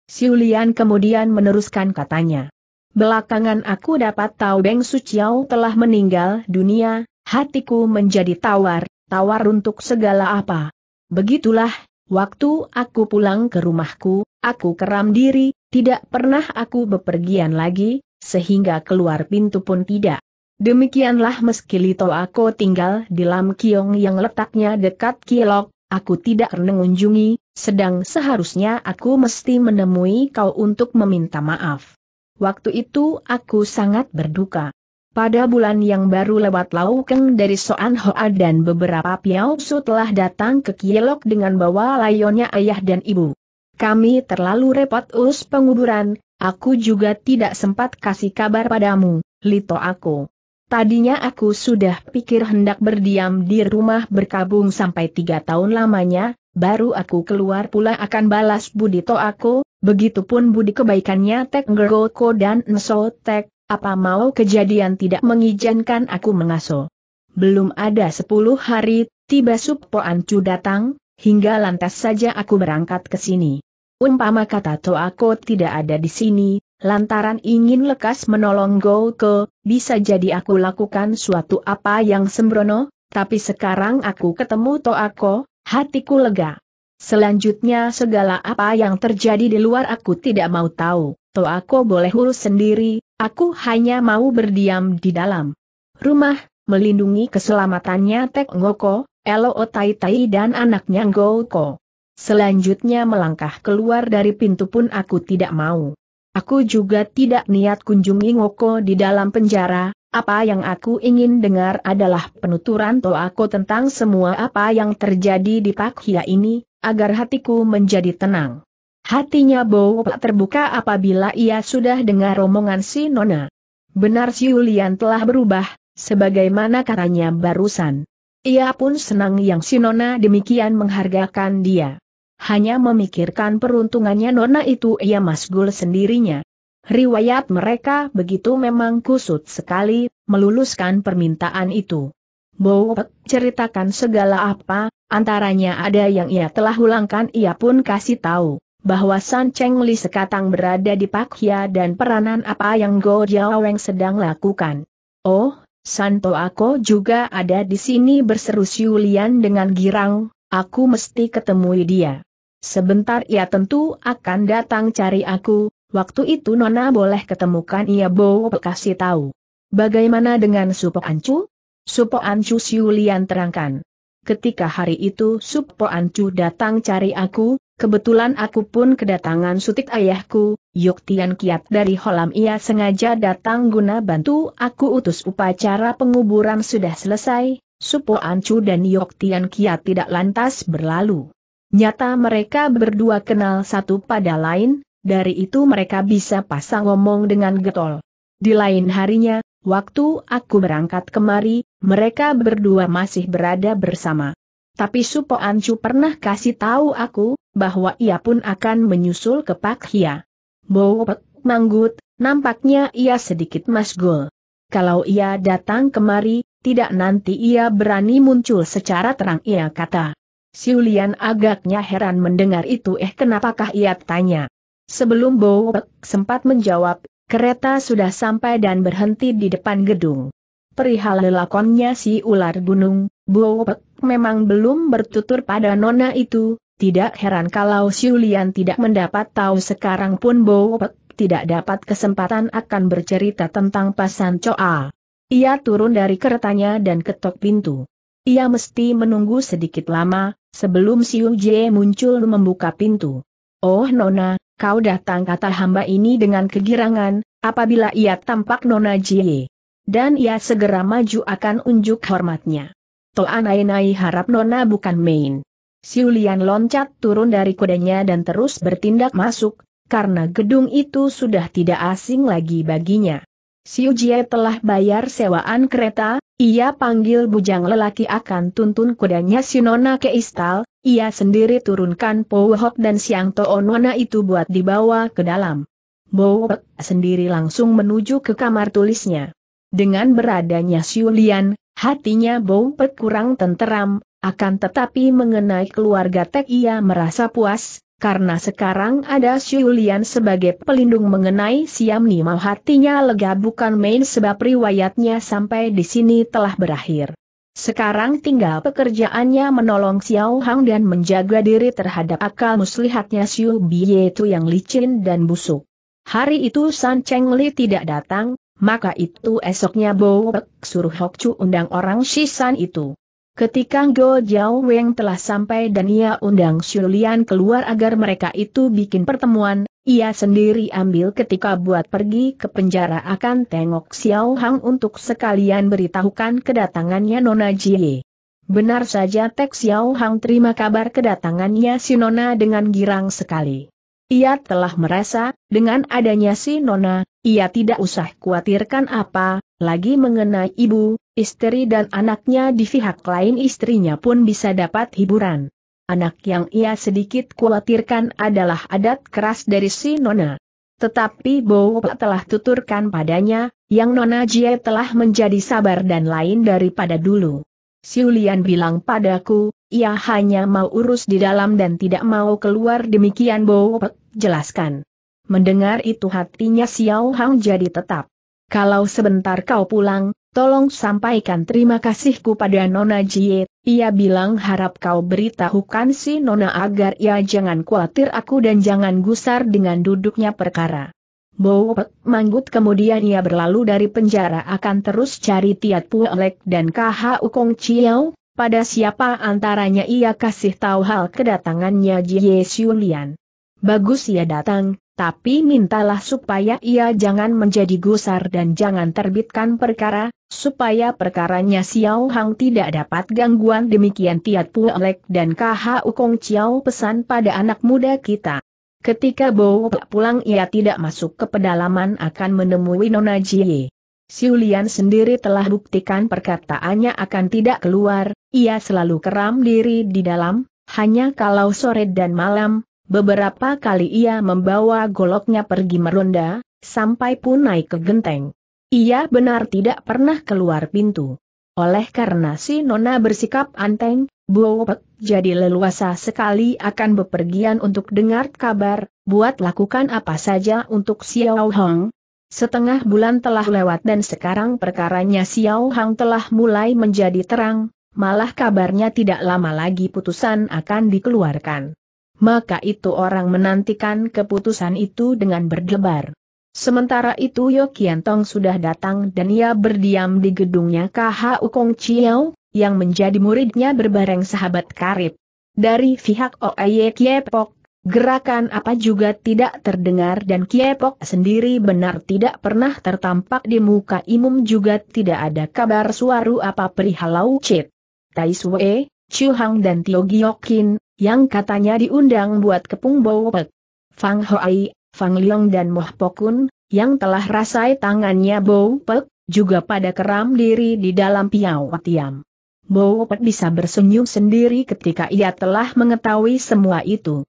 Siulian kemudian meneruskan katanya. Belakangan aku dapat tahu Beng Suciao telah meninggal dunia, hatiku menjadi tawar, tawar untuk segala apa. Begitulah, waktu aku pulang ke rumahku, aku keram diri, tidak pernah aku bepergian lagi, sehingga keluar pintu pun tidak. Demikianlah meski Lito aku tinggal di Lam Kiong yang letaknya dekat Kielok, aku tidak mengunjungi, sedang seharusnya aku mesti menemui kau untuk meminta maaf. Waktu itu aku sangat berduka. Pada bulan yang baru lewat Laukeng dari Soan Hoa dan beberapa Piao Su telah datang ke Kielok dengan bawa layonnya ayah dan ibu. Kami terlalu repot us penguburan, aku juga tidak sempat kasih kabar padamu, Lito aku. Tadinya aku sudah pikir hendak berdiam di rumah berkabung sampai tiga tahun lamanya, baru aku keluar pula akan balas budi to aku, begitupun budi kebaikannya Tek Ngeroko dan Nso Tek, apa mau kejadian tidak mengizinkan aku mengaso. Belum ada sepuluh hari, tiba Supo ancu datang, hingga lantas saja aku berangkat ke sini. Umpama kata Toako tidak ada di sini, lantaran ingin lekas menolong Gouke, bisa jadi aku lakukan suatu apa yang sembrono, tapi sekarang aku ketemu Toako, hatiku lega. Selanjutnya segala apa yang terjadi di luar aku tidak mau tahu, Toako boleh urus sendiri, aku hanya mau berdiam di dalam rumah, melindungi keselamatannya Tek Ngoko, Elo Otai Tai dan anaknya Gouko. Selanjutnya melangkah keluar dari pintu pun aku tidak mau. Aku juga tidak niat kunjungi Ngoko di dalam penjara, apa yang aku ingin dengar adalah penuturan Toako tentang semua apa yang terjadi di Pakhia ini, agar hatiku menjadi tenang. Hatinya Bowo terbuka apabila ia sudah dengar omongan si Nona. Benar si Yulian telah berubah, sebagaimana katanya barusan. Ia pun senang yang si Nona demikian menghargakan dia hanya memikirkan peruntungannya nona itu ia masgul sendirinya. Riwayat mereka begitu memang kusut sekali, meluluskan permintaan itu. Bowek ceritakan segala apa, antaranya ada yang ia telah ulangkan ia pun kasih tahu, bahwa San Cheng Li sekatang berada di Pakhia dan peranan apa yang Go Jiaweng sedang lakukan. Oh, Santo Ako juga ada di sini berseru Siulian dengan girang, Aku mesti ketemui dia. Sebentar ia tentu akan datang cari aku, waktu itu Nona boleh ketemukan ia Bo kasih tahu. Bagaimana dengan Supo Ancu? Supo Ancu Siulian terangkan. Ketika hari itu Supo Ancu datang cari aku, Kebetulan aku pun kedatangan sutik ayahku, Yuk Tian Kiat dari Holam ia sengaja datang guna bantu aku utus upacara penguburan sudah selesai, Supo Ancu dan Yok Tian Kia tidak lantas berlalu. Nyata mereka berdua kenal satu pada lain, dari itu mereka bisa pasang ngomong dengan getol. Di lain harinya, waktu aku berangkat kemari, mereka berdua masih berada bersama. Tapi Supo Ancu pernah kasih tahu aku, bahwa ia pun akan menyusul ke Pak Hia. Bopek manggut, nampaknya ia sedikit masgul. Kalau ia datang kemari, tidak nanti ia berani muncul secara terang ia kata. Siulian agaknya heran mendengar itu eh kenapakah ia tanya. Sebelum Bowek sempat menjawab, kereta sudah sampai dan berhenti di depan gedung. Perihal lelakonnya si ular gunung, Bowek memang belum bertutur pada nona itu, tidak heran kalau Siulian tidak mendapat tahu sekarang pun Bowek tidak dapat kesempatan akan bercerita tentang pasan Coa. Ia turun dari keretanya dan ketok pintu. Ia mesti menunggu sedikit lama, sebelum Siu Jie muncul membuka pintu. Oh Nona, kau datang kata hamba ini dengan kegirangan, apabila ia tampak Nona Jie. Dan ia segera maju akan unjuk hormatnya. Toanai-nai harap Nona bukan main. Siu Lian loncat turun dari kudanya dan terus bertindak masuk, karena gedung itu sudah tidak asing lagi baginya. Si Ujie telah bayar sewaan kereta, ia panggil bujang lelaki akan tuntun kudanya si Nona ke Istal, ia sendiri turunkan Powhok dan Siang Nona itu buat dibawa ke dalam. Bowok sendiri langsung menuju ke kamar tulisnya. Dengan beradanya Siulian, hatinya Bowok kurang tenteram, akan tetapi mengenai keluarga Tek ia merasa puas, karena sekarang ada Lian sebagai pelindung mengenai Siam Nima hatinya lega bukan main sebab riwayatnya sampai di sini telah berakhir. Sekarang tinggal pekerjaannya menolong Xiao Hang dan menjaga diri terhadap akal muslihatnya Xiu Biye itu yang licin dan busuk. Hari itu San Cheng Li tidak datang, maka itu esoknya Bo Pek suruh Hok Chu undang orang Shisan itu. Ketika Go Jiao Weng telah sampai dan ia undang Xulian keluar agar mereka itu bikin pertemuan, ia sendiri ambil ketika buat pergi ke penjara akan tengok Xiao Hang untuk sekalian beritahukan kedatangannya Nona Jie. Benar saja Tek Xiao Hang terima kabar kedatangannya si Nona dengan girang sekali. Ia telah merasa, dengan adanya si Nona, ia tidak usah khawatirkan apa, lagi mengenai ibu, istri dan anaknya di pihak lain istrinya pun bisa dapat hiburan. Anak yang ia sedikit khawatirkan adalah adat keras dari si Nona. Tetapi Bowa telah tuturkan padanya, yang Nona Jie telah menjadi sabar dan lain daripada dulu. Siulian bilang padaku, ia hanya mau urus di dalam dan tidak mau keluar demikian Bowo jelaskan. Mendengar itu hatinya Xiao Hang jadi tetap kalau sebentar kau pulang, tolong sampaikan terima kasihku pada Nona Jie, ia bilang harap kau beritahukan si Nona agar ia jangan khawatir aku dan jangan gusar dengan duduknya perkara. Bowpek manggut kemudian ia berlalu dari penjara akan terus cari Tiat Puelek dan KH Ukong Chiao, pada siapa antaranya ia kasih tahu hal kedatangannya Jie Xulian. Bagus ia datang, tapi mintalah supaya ia jangan menjadi gusar dan jangan terbitkan perkara, supaya perkaranya Xiao Hang tidak dapat gangguan demikian Tiat Puelek dan KHU Ukong Chiao pesan pada anak muda kita. Ketika Bo pulang ia tidak masuk ke pedalaman akan menemui Nona Jie. Siulian sendiri telah buktikan perkataannya akan tidak keluar, ia selalu keram diri di dalam, hanya kalau sore dan malam, Beberapa kali ia membawa goloknya pergi meronda, sampai pun naik ke genteng. Ia benar tidak pernah keluar pintu. Oleh karena si Nona bersikap anteng, Buopek jadi leluasa sekali akan bepergian untuk dengar kabar, buat lakukan apa saja untuk Xiao Hong. Setengah bulan telah lewat dan sekarang perkaranya Xiao Hong telah mulai menjadi terang, malah kabarnya tidak lama lagi putusan akan dikeluarkan maka itu orang menantikan keputusan itu dengan berdebar. Sementara itu Kian Tong sudah datang dan ia berdiam di gedungnya KH Kong Chiao, yang menjadi muridnya berbareng sahabat karib. Dari pihak OAY Kiepok, gerakan apa juga tidak terdengar dan Kiepok sendiri benar tidak pernah tertampak di muka imum juga tidak ada kabar suaru apa perihalau Lau Chit. Tai Sue, Chu Hang dan Tio Giokin, yang katanya diundang buat kepung Bowopek. Fang Hoai, Fang Liang dan Moh Pokun, yang telah rasai tangannya Pek, juga pada keram diri di dalam Piau Tiam. Pek bisa bersenyum sendiri ketika ia telah mengetahui semua itu.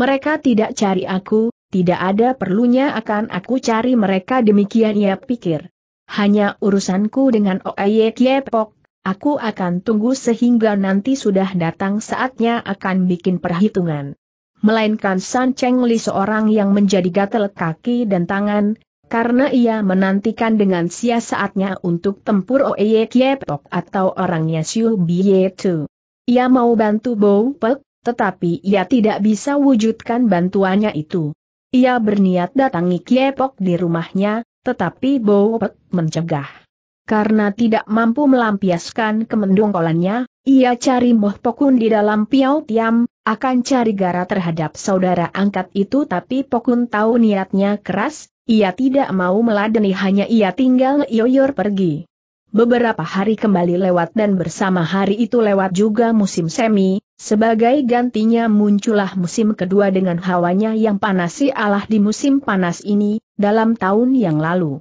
Mereka tidak cari aku, tidak ada perlunya akan aku cari mereka demikian ia pikir. Hanya urusanku dengan Oeye Kiepok, Aku akan tunggu sehingga nanti sudah datang saatnya akan bikin perhitungan. Melainkan San Cheng Li seorang yang menjadi gatel kaki dan tangan, karena ia menantikan dengan sia saatnya untuk tempur Oye Kiepok atau orangnya Xiu Bie Tu. Ia mau bantu Bou Pek, tetapi ia tidak bisa wujudkan bantuannya itu. Ia berniat datangi Kiepok di rumahnya, tetapi Bou Pek mencegah. Karena tidak mampu melampiaskan kemendungkolannya, ia cari Moh Pokun di dalam Piau Tiam, akan cari gara terhadap saudara angkat itu tapi Pokun tahu niatnya keras, ia tidak mau meladeni hanya ia tinggal Yoyor pergi. Beberapa hari kembali lewat dan bersama hari itu lewat juga musim semi, sebagai gantinya muncullah musim kedua dengan hawanya yang panas si Allah di musim panas ini, dalam tahun yang lalu.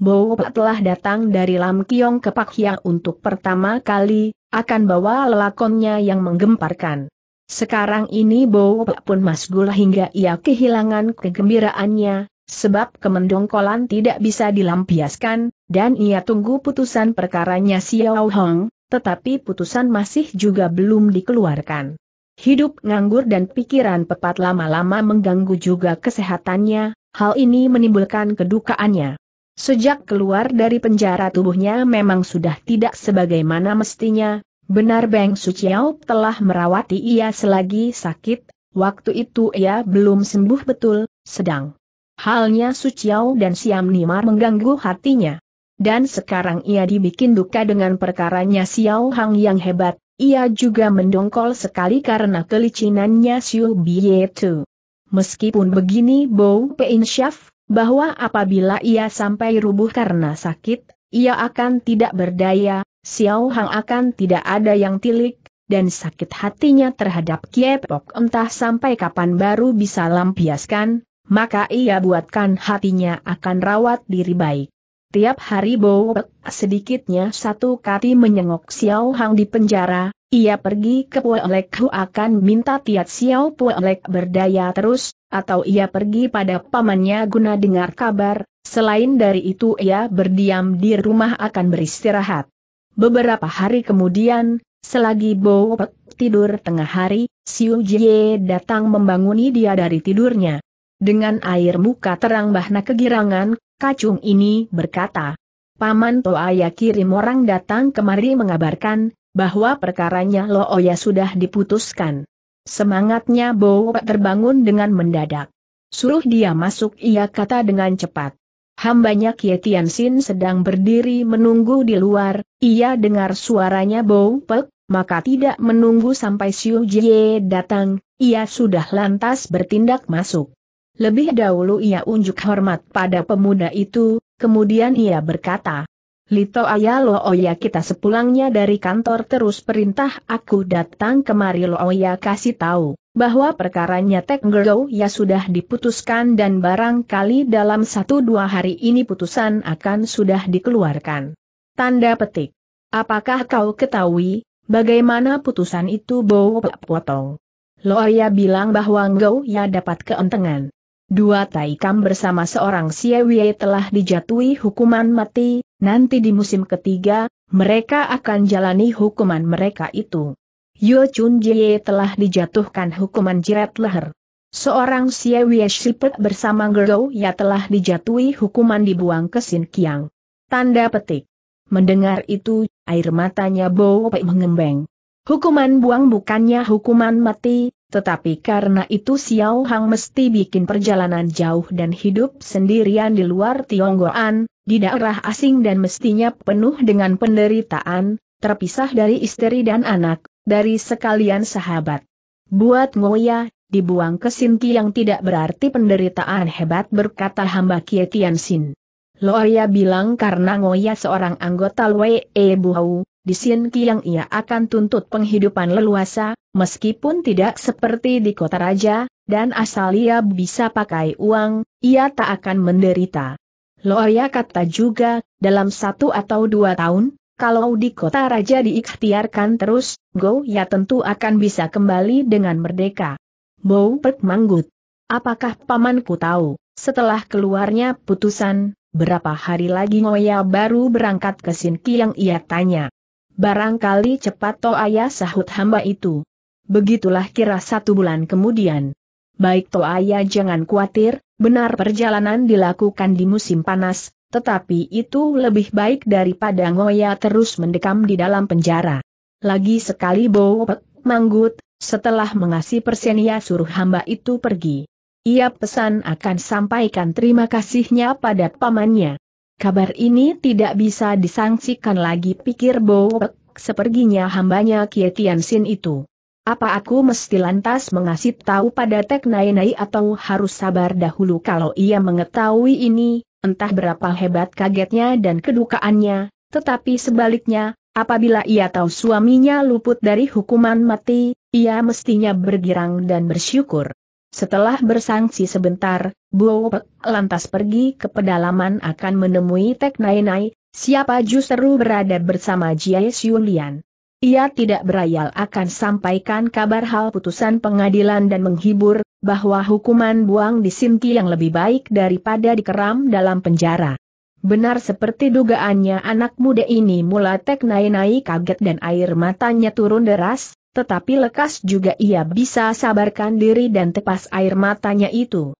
Bau Pak telah datang dari Lam Kiong ke Pak Hia untuk pertama kali, akan bawa lelakonnya yang menggemparkan. Sekarang ini Bau Pak pun masgul hingga ia kehilangan kegembiraannya, sebab kemendongkolan tidak bisa dilampiaskan, dan ia tunggu putusan perkaranya Xiao Hong, tetapi putusan masih juga belum dikeluarkan. Hidup nganggur dan pikiran pepat lama-lama mengganggu juga kesehatannya, hal ini menimbulkan kedukaannya. Sejak keluar dari penjara tubuhnya memang sudah tidak sebagaimana mestinya, benar Beng Suciao telah merawati ia selagi sakit, waktu itu ia belum sembuh betul, sedang halnya Suciao dan Siam Nimar mengganggu hatinya. Dan sekarang ia dibikin duka dengan perkaranya Xiao Hang yang hebat, ia juga mendongkol sekali karena kelicinannya Xiu Bie Tu. Meskipun begini Bo Shaf bahwa apabila ia sampai rubuh karena sakit, ia akan tidak berdaya, Xiao Hang akan tidak ada yang tilik, dan sakit hatinya terhadap Kiepok entah sampai kapan baru bisa lampiaskan, maka ia buatkan hatinya akan rawat diri baik. Tiap hari Bowek sedikitnya satu kali menyengok Xiao Hang di penjara, ia pergi ke Puelek Hu akan minta Tiat Xiao Puelek berdaya terus, atau ia pergi pada pamannya guna dengar kabar, selain dari itu ia berdiam di rumah akan beristirahat. Beberapa hari kemudian, selagi Bo Pek tidur tengah hari, Siu Jie datang membanguni dia dari tidurnya. Dengan air muka terang bahna kegirangan, kacung ini berkata, Paman Toa ya kirim orang datang kemari mengabarkan, bahwa perkaranya Looya oh sudah diputuskan. Semangatnya Bowo terbangun dengan mendadak. Suruh dia masuk ia kata dengan cepat. Hambanya Kietian Sin sedang berdiri menunggu di luar, ia dengar suaranya Bow Pek, maka tidak menunggu sampai Siu Jie datang, ia sudah lantas bertindak masuk. Lebih dahulu ia unjuk hormat pada pemuda itu, kemudian ia berkata, Lito ayah Oya kita sepulangnya dari kantor terus perintah aku datang kemari Lo kasih tahu bahwa perkaranya Tek Ngero ya sudah diputuskan dan barangkali dalam satu dua hari ini putusan akan sudah dikeluarkan. Tanda petik. Apakah kau ketahui, bagaimana putusan itu Bo Potong? Looya bilang bahwa Ngo ya dapat keuntungan. Dua taikam bersama seorang siewie telah dijatuhi hukuman mati, nanti di musim ketiga, mereka akan jalani hukuman mereka itu. Yo Chun Jie telah dijatuhkan hukuman jerat leher. Seorang siewie shipet bersama Gerou ya telah dijatuhi hukuman dibuang ke Sin Kiang. Tanda petik. Mendengar itu, air matanya Bo Pei mengembeng. Hukuman buang bukannya hukuman mati, tetapi karena itu Xiao Hang mesti bikin perjalanan jauh dan hidup sendirian di luar Tionggoan, di daerah asing dan mestinya penuh dengan penderitaan, terpisah dari istri dan anak, dari sekalian sahabat. Buat Ngoya, dibuang ke Sinti yang tidak berarti penderitaan hebat berkata hamba Kie Sin. Loya bilang karena Ngoya seorang anggota Wei Buhau, di Sin Kiang ia akan tuntut penghidupan leluasa, meskipun tidak seperti di kota raja, dan asal ia bisa pakai uang, ia tak akan menderita. Loya kata juga, dalam satu atau dua tahun, kalau di kota raja diikhtiarkan terus, Go ya tentu akan bisa kembali dengan merdeka. Bo Pek Manggut. Apakah pamanku tahu, setelah keluarnya putusan, berapa hari lagi Ngoya baru berangkat ke Sinkiang ia tanya. Barangkali cepat to ayah sahut hamba itu. Begitulah kira satu bulan kemudian. Baik to ayah jangan khawatir, benar perjalanan dilakukan di musim panas, tetapi itu lebih baik daripada Ngoya terus mendekam di dalam penjara. Lagi sekali Bowek manggut, setelah mengasih persenia suruh hamba itu pergi. Ia pesan akan sampaikan terima kasihnya pada pamannya. Kabar ini tidak bisa disangsikan lagi pikir Bowek, seperginya hambanya Tian Sin itu. Apa aku mesti lantas mengasih tahu pada Tek Nai Nai atau harus sabar dahulu kalau ia mengetahui ini, entah berapa hebat kagetnya dan kedukaannya, tetapi sebaliknya, apabila ia tahu suaminya luput dari hukuman mati, ia mestinya bergirang dan bersyukur. Setelah bersangsi sebentar, Buopek lantas pergi ke pedalaman akan menemui Tek Nai Nai, siapa justru berada bersama Jiai Xulian. Ia tidak berayal akan sampaikan kabar hal putusan pengadilan dan menghibur, bahwa hukuman buang di Sinti yang lebih baik daripada dikeram dalam penjara. Benar seperti dugaannya anak muda ini mula Tek Nai Nai kaget dan air matanya turun deras, tetapi lekas juga ia bisa sabarkan diri dan tepas air matanya itu.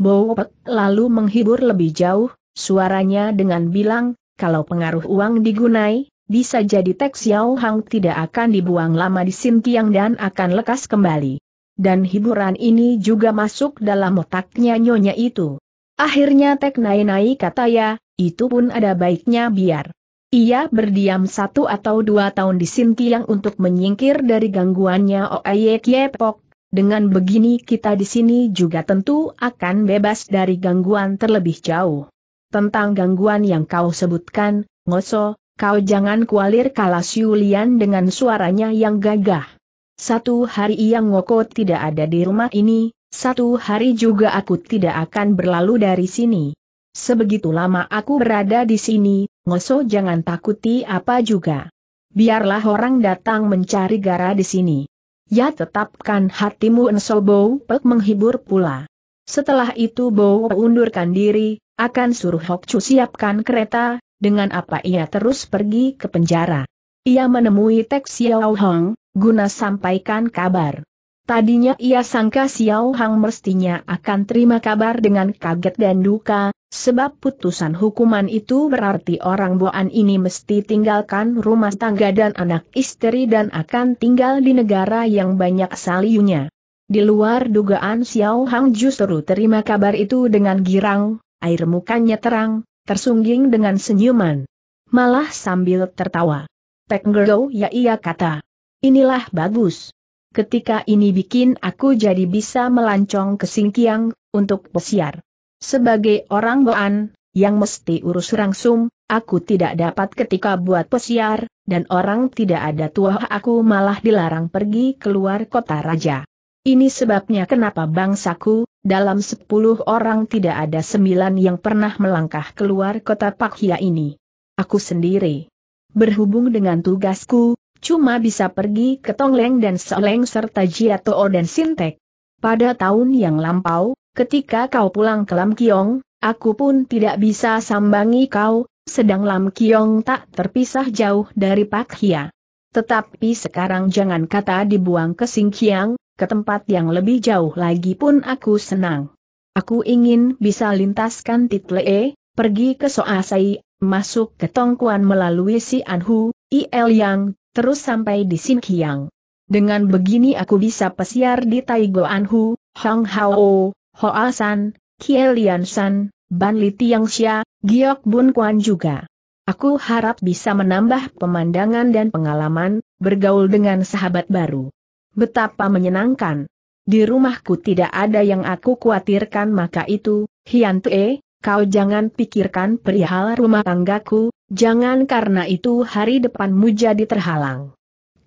Bowpet lalu menghibur lebih jauh, suaranya dengan bilang, kalau pengaruh uang digunai, bisa jadi Tek Xiao Hang tidak akan dibuang lama di Sintiang dan akan lekas kembali. Dan hiburan ini juga masuk dalam otaknya nyonya itu. Akhirnya Tek Nai Nai kata ya, itu pun ada baiknya biar. Ia berdiam satu atau dua tahun di Sintiang untuk menyingkir dari gangguannya Oye oh, Kiepok, dengan begini kita di sini juga tentu akan bebas dari gangguan terlebih jauh. Tentang gangguan yang kau sebutkan, Ngoso, kau jangan kualir kalah Yulian dengan suaranya yang gagah. Satu hari yang Ngoko tidak ada di rumah ini, satu hari juga aku tidak akan berlalu dari sini. Sebegitu lama aku berada di sini, Ngoso jangan takuti apa juga. Biarlah orang datang mencari gara di sini. Ya tetapkan hatimu Enso Bow Pek menghibur pula. Setelah itu Bow undurkan diri, akan suruh Hok Chu siapkan kereta, dengan apa ia terus pergi ke penjara. Ia menemui Tek Xiao Hong, guna sampaikan kabar. Tadinya ia sangka Xiao Hang mestinya akan terima kabar dengan kaget dan duka, Sebab putusan hukuman itu berarti orang buan ini mesti tinggalkan rumah tangga dan anak istri dan akan tinggal di negara yang banyak saliunya. Di luar dugaan Xiao Hang justru terima kabar itu dengan girang, air mukanya terang, tersungging dengan senyuman. Malah sambil tertawa. Pek Ngero ya ia kata. Inilah bagus. Ketika ini bikin aku jadi bisa melancong ke Singkiang, untuk pesiar. Sebagai orang Goan, yang mesti urus rangsum, aku tidak dapat ketika buat pesiar, dan orang tidak ada tuah aku malah dilarang pergi keluar kota raja. Ini sebabnya kenapa bangsaku, dalam sepuluh orang tidak ada sembilan yang pernah melangkah keluar kota Pakhia ini. Aku sendiri. Berhubung dengan tugasku, cuma bisa pergi ke Tongleng dan Seleng serta Jiatoo dan Sintek. Pada tahun yang lampau, ketika kau pulang ke Lam Kiong, aku pun tidak bisa sambangi kau, sedang Lam Kiong tak terpisah jauh dari Pak Hia. Tetapi sekarang jangan kata dibuang ke Singkiang, ke tempat yang lebih jauh lagi pun aku senang. Aku ingin bisa lintaskan e, pergi ke Soasai, masuk ke Tongkuan melalui Si Anhu, Il Yang, terus sampai di Sinkiang. Dengan begini aku bisa pesiar di Taigo Anhu, Hong Hao, Hoa San, Kie Lian San, Ban Li Tiang Giok Bun Kuan juga. Aku harap bisa menambah pemandangan dan pengalaman, bergaul dengan sahabat baru. Betapa menyenangkan. Di rumahku tidak ada yang aku khawatirkan maka itu, Hian Tue, kau jangan pikirkan perihal rumah tanggaku, jangan karena itu hari depanmu jadi terhalang.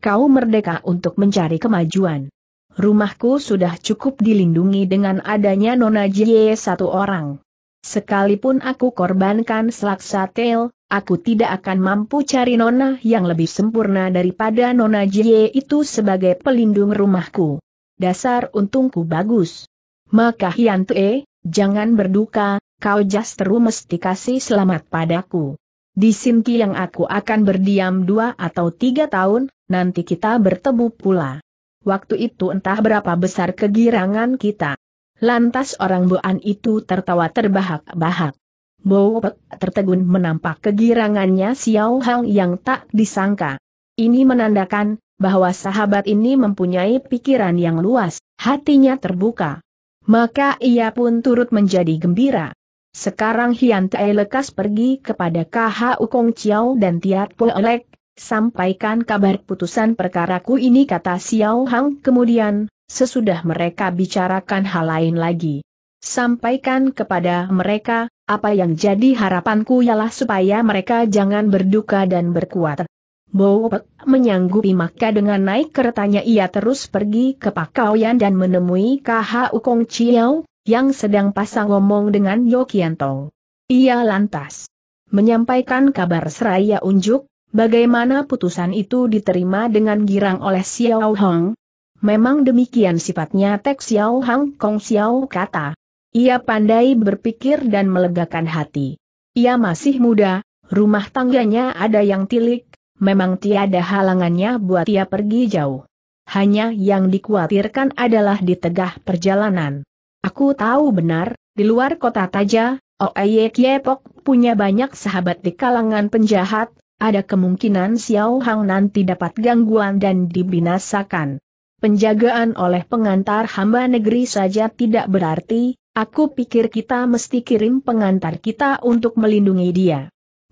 Kau merdeka untuk mencari kemajuan rumahku sudah cukup dilindungi dengan adanya Nona Jie satu orang. Sekalipun aku korbankan selaksa tel, aku tidak akan mampu cari Nona yang lebih sempurna daripada Nona Jie itu sebagai pelindung rumahku. Dasar untungku bagus. Maka Hian Tue, jangan berduka, kau jasteru mesti kasih selamat padaku. Di Sinki yang aku akan berdiam dua atau tiga tahun, nanti kita bertemu pula waktu itu entah berapa besar kegirangan kita. Lantas orang Boan itu tertawa terbahak-bahak. Bowek tertegun menampak kegirangannya Xiao Hang yang tak disangka. Ini menandakan bahwa sahabat ini mempunyai pikiran yang luas, hatinya terbuka. Maka ia pun turut menjadi gembira. Sekarang Hian Tai lekas pergi kepada KH Ukong Chiao dan Tiat Po Elek, sampaikan kabar putusan perkaraku ini kata Xiao Hang kemudian, sesudah mereka bicarakan hal lain lagi. Sampaikan kepada mereka, apa yang jadi harapanku ialah supaya mereka jangan berduka dan berkuat. Bowek menyanggupi maka dengan naik keretanya ia terus pergi ke Pakauyan dan menemui KHU Kong Chiao, yang sedang pasang ngomong dengan Yokianto. Ia lantas menyampaikan kabar seraya unjuk, Bagaimana putusan itu diterima dengan girang oleh Xiao Hong? Memang demikian sifatnya Tek Xiao Hong Kong Xiao kata. Ia pandai berpikir dan melegakan hati. Ia masih muda, rumah tangganya ada yang tilik, memang tiada halangannya buat ia pergi jauh. Hanya yang dikhawatirkan adalah di tegah perjalanan. Aku tahu benar, di luar kota Taja, Oeye Kiepok punya banyak sahabat di kalangan penjahat, ada kemungkinan Xiao Hang nanti dapat gangguan dan dibinasakan. Penjagaan oleh pengantar hamba negeri saja tidak berarti, aku pikir kita mesti kirim pengantar kita untuk melindungi dia.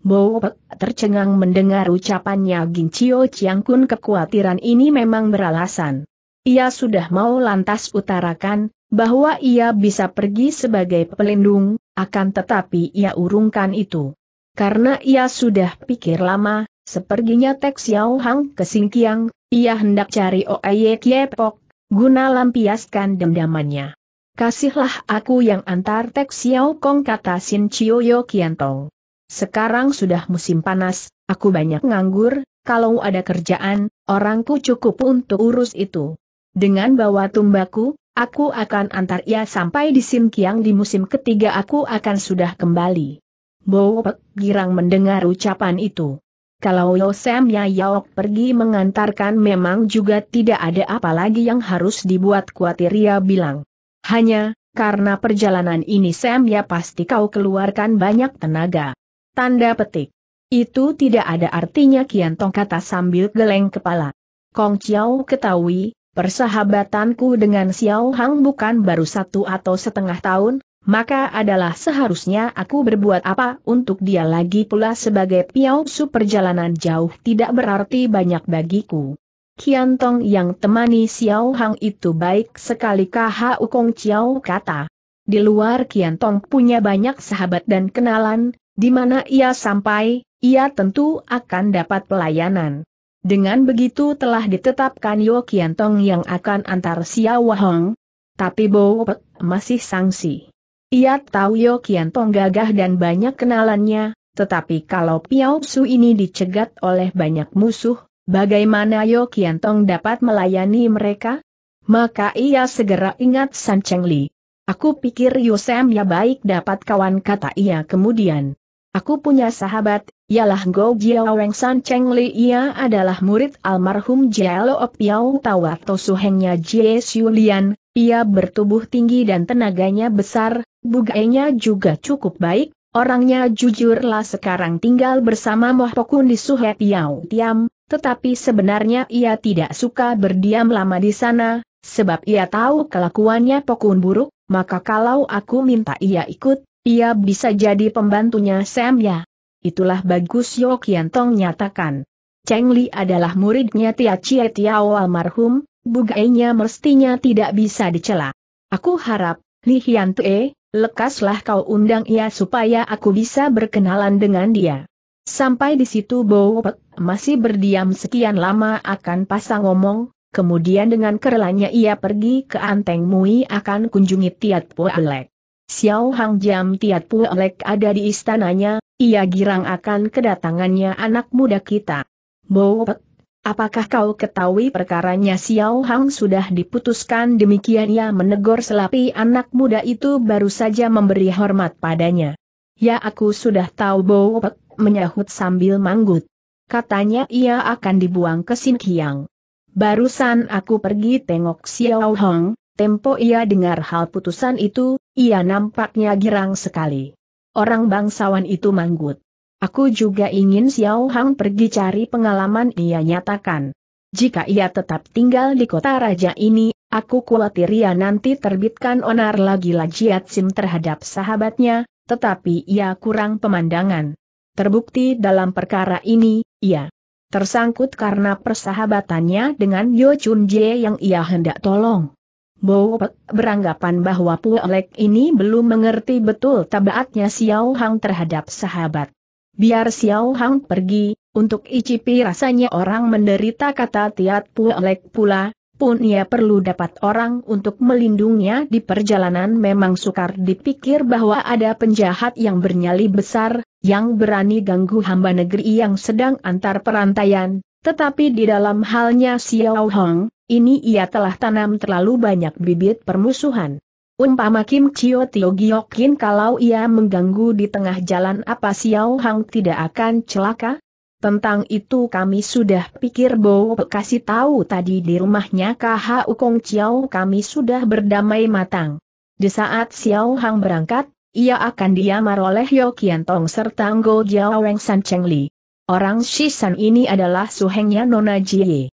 Bo tercengang mendengar ucapannya Gin Chio Chiang Kun kekhawatiran ini memang beralasan. Ia sudah mau lantas utarakan, bahwa ia bisa pergi sebagai pelindung, akan tetapi ia urungkan itu karena ia sudah pikir lama, seperginya Tek Xiao Hang ke Singkiang, ia hendak cari Oye Kiepok, guna lampiaskan dendamannya. Kasihlah aku yang antar Tek Xiao Kong kata Sin Chioyo Kiantong. Sekarang sudah musim panas, aku banyak nganggur, kalau ada kerjaan, orangku cukup untuk urus itu. Dengan bawa tumbaku, aku akan antar ia sampai di Singkiang. di musim ketiga aku akan sudah kembali. Bo girang mendengar ucapan itu. Kalau Yosem ya Yaok pergi mengantarkan memang juga tidak ada apa lagi yang harus dibuat kuatir ia bilang. Hanya, karena perjalanan ini Sam ya pasti kau keluarkan banyak tenaga. Tanda petik. Itu tidak ada artinya Kian Tong kata sambil geleng kepala. Kong Chiao ketahui, persahabatanku dengan Xiao Hang bukan baru satu atau setengah tahun, maka adalah seharusnya aku berbuat apa untuk dia lagi pula sebagai piausu perjalanan jauh tidak berarti banyak bagiku. Kian Tong yang temani Xiao Hang itu baik sekali kah Kong Xiao kata. Di luar Kian Tong punya banyak sahabat dan kenalan, di mana ia sampai, ia tentu akan dapat pelayanan. Dengan begitu telah ditetapkan Yo Kian Tong yang akan antar Xiao Hang. Tapi Bo Pek masih sangsi. Ia tahu Yo Kian Tong gagah dan banyak kenalannya, tetapi kalau Piao Su ini dicegat oleh banyak musuh, bagaimana Yo Kian Tong dapat melayani mereka? Maka ia segera ingat San Cheng Li. Aku pikir Yo ya baik dapat kawan kata ia kemudian. Aku punya sahabat, ialah Go Jiaweng San Cheng Li ia adalah murid almarhum Jiao Piao Tawa atau suhengnya Jie Lian. ia bertubuh tinggi dan tenaganya besar, Bugainya juga cukup baik, orangnya jujurlah sekarang tinggal bersama Moh Pokun di Suhe Piau Tiam, tetapi sebenarnya ia tidak suka berdiam lama di sana, sebab ia tahu kelakuannya Pokun buruk, maka kalau aku minta ia ikut, ia bisa jadi pembantunya Sam ya. Itulah bagus Yo Kian Tong nyatakan. Cheng Li adalah muridnya Tia Chie Tiao almarhum, bugainya mestinya tidak bisa dicela. Aku harap, Li Hian Tue, lekaslah kau undang ia supaya aku bisa berkenalan dengan dia. Sampai di situ Bo Pek masih berdiam sekian lama akan pasang ngomong, kemudian dengan kerelanya ia pergi ke Anteng Mui akan kunjungi Tiat Po Alek. Xiao Hang Jam Tiat Pue Alek ada di istananya, ia girang akan kedatangannya anak muda kita. Bo Pek Apakah kau ketahui perkaranya Xiao Hang sudah diputuskan demikian ia menegur selapi anak muda itu baru saja memberi hormat padanya. Ya aku sudah tahu Bopek, menyahut sambil manggut. Katanya ia akan dibuang ke Sinkiang. Barusan aku pergi tengok Xiao Hang, tempo ia dengar hal putusan itu, ia nampaknya girang sekali. Orang bangsawan itu manggut. Aku juga ingin Xiao Hang pergi cari pengalaman ia nyatakan. Jika ia tetap tinggal di kota raja ini, aku khawatir ia nanti terbitkan onar lagi lajiat sim terhadap sahabatnya, tetapi ia kurang pemandangan. Terbukti dalam perkara ini, ia tersangkut karena persahabatannya dengan Yo Chun Jie yang ia hendak tolong. Bo Pek beranggapan bahwa Pu Lek ini belum mengerti betul tabaatnya Xiao Hang terhadap sahabat. Biar Xiao Hang pergi, untuk icipi rasanya orang menderita kata Tiat Puelek pula, pun ia perlu dapat orang untuk melindunginya di perjalanan memang sukar dipikir bahwa ada penjahat yang bernyali besar, yang berani ganggu hamba negeri yang sedang antar perantaian, tetapi di dalam halnya Xiao Hong, ini ia telah tanam terlalu banyak bibit permusuhan. Umpama Kim Chio Tio Giokin kalau ia mengganggu di tengah jalan apa Xiao Hang tidak akan celaka? Tentang itu kami sudah pikir Bo kasih tahu tadi di rumahnya KH Ukong Chiao kami sudah berdamai matang. Di saat Xiao Hang berangkat, ia akan diamar oleh Yo Kian Tong serta Ngo Jiao Weng San Cheng Li. Orang Shishan ini adalah suhengnya Nona Jie.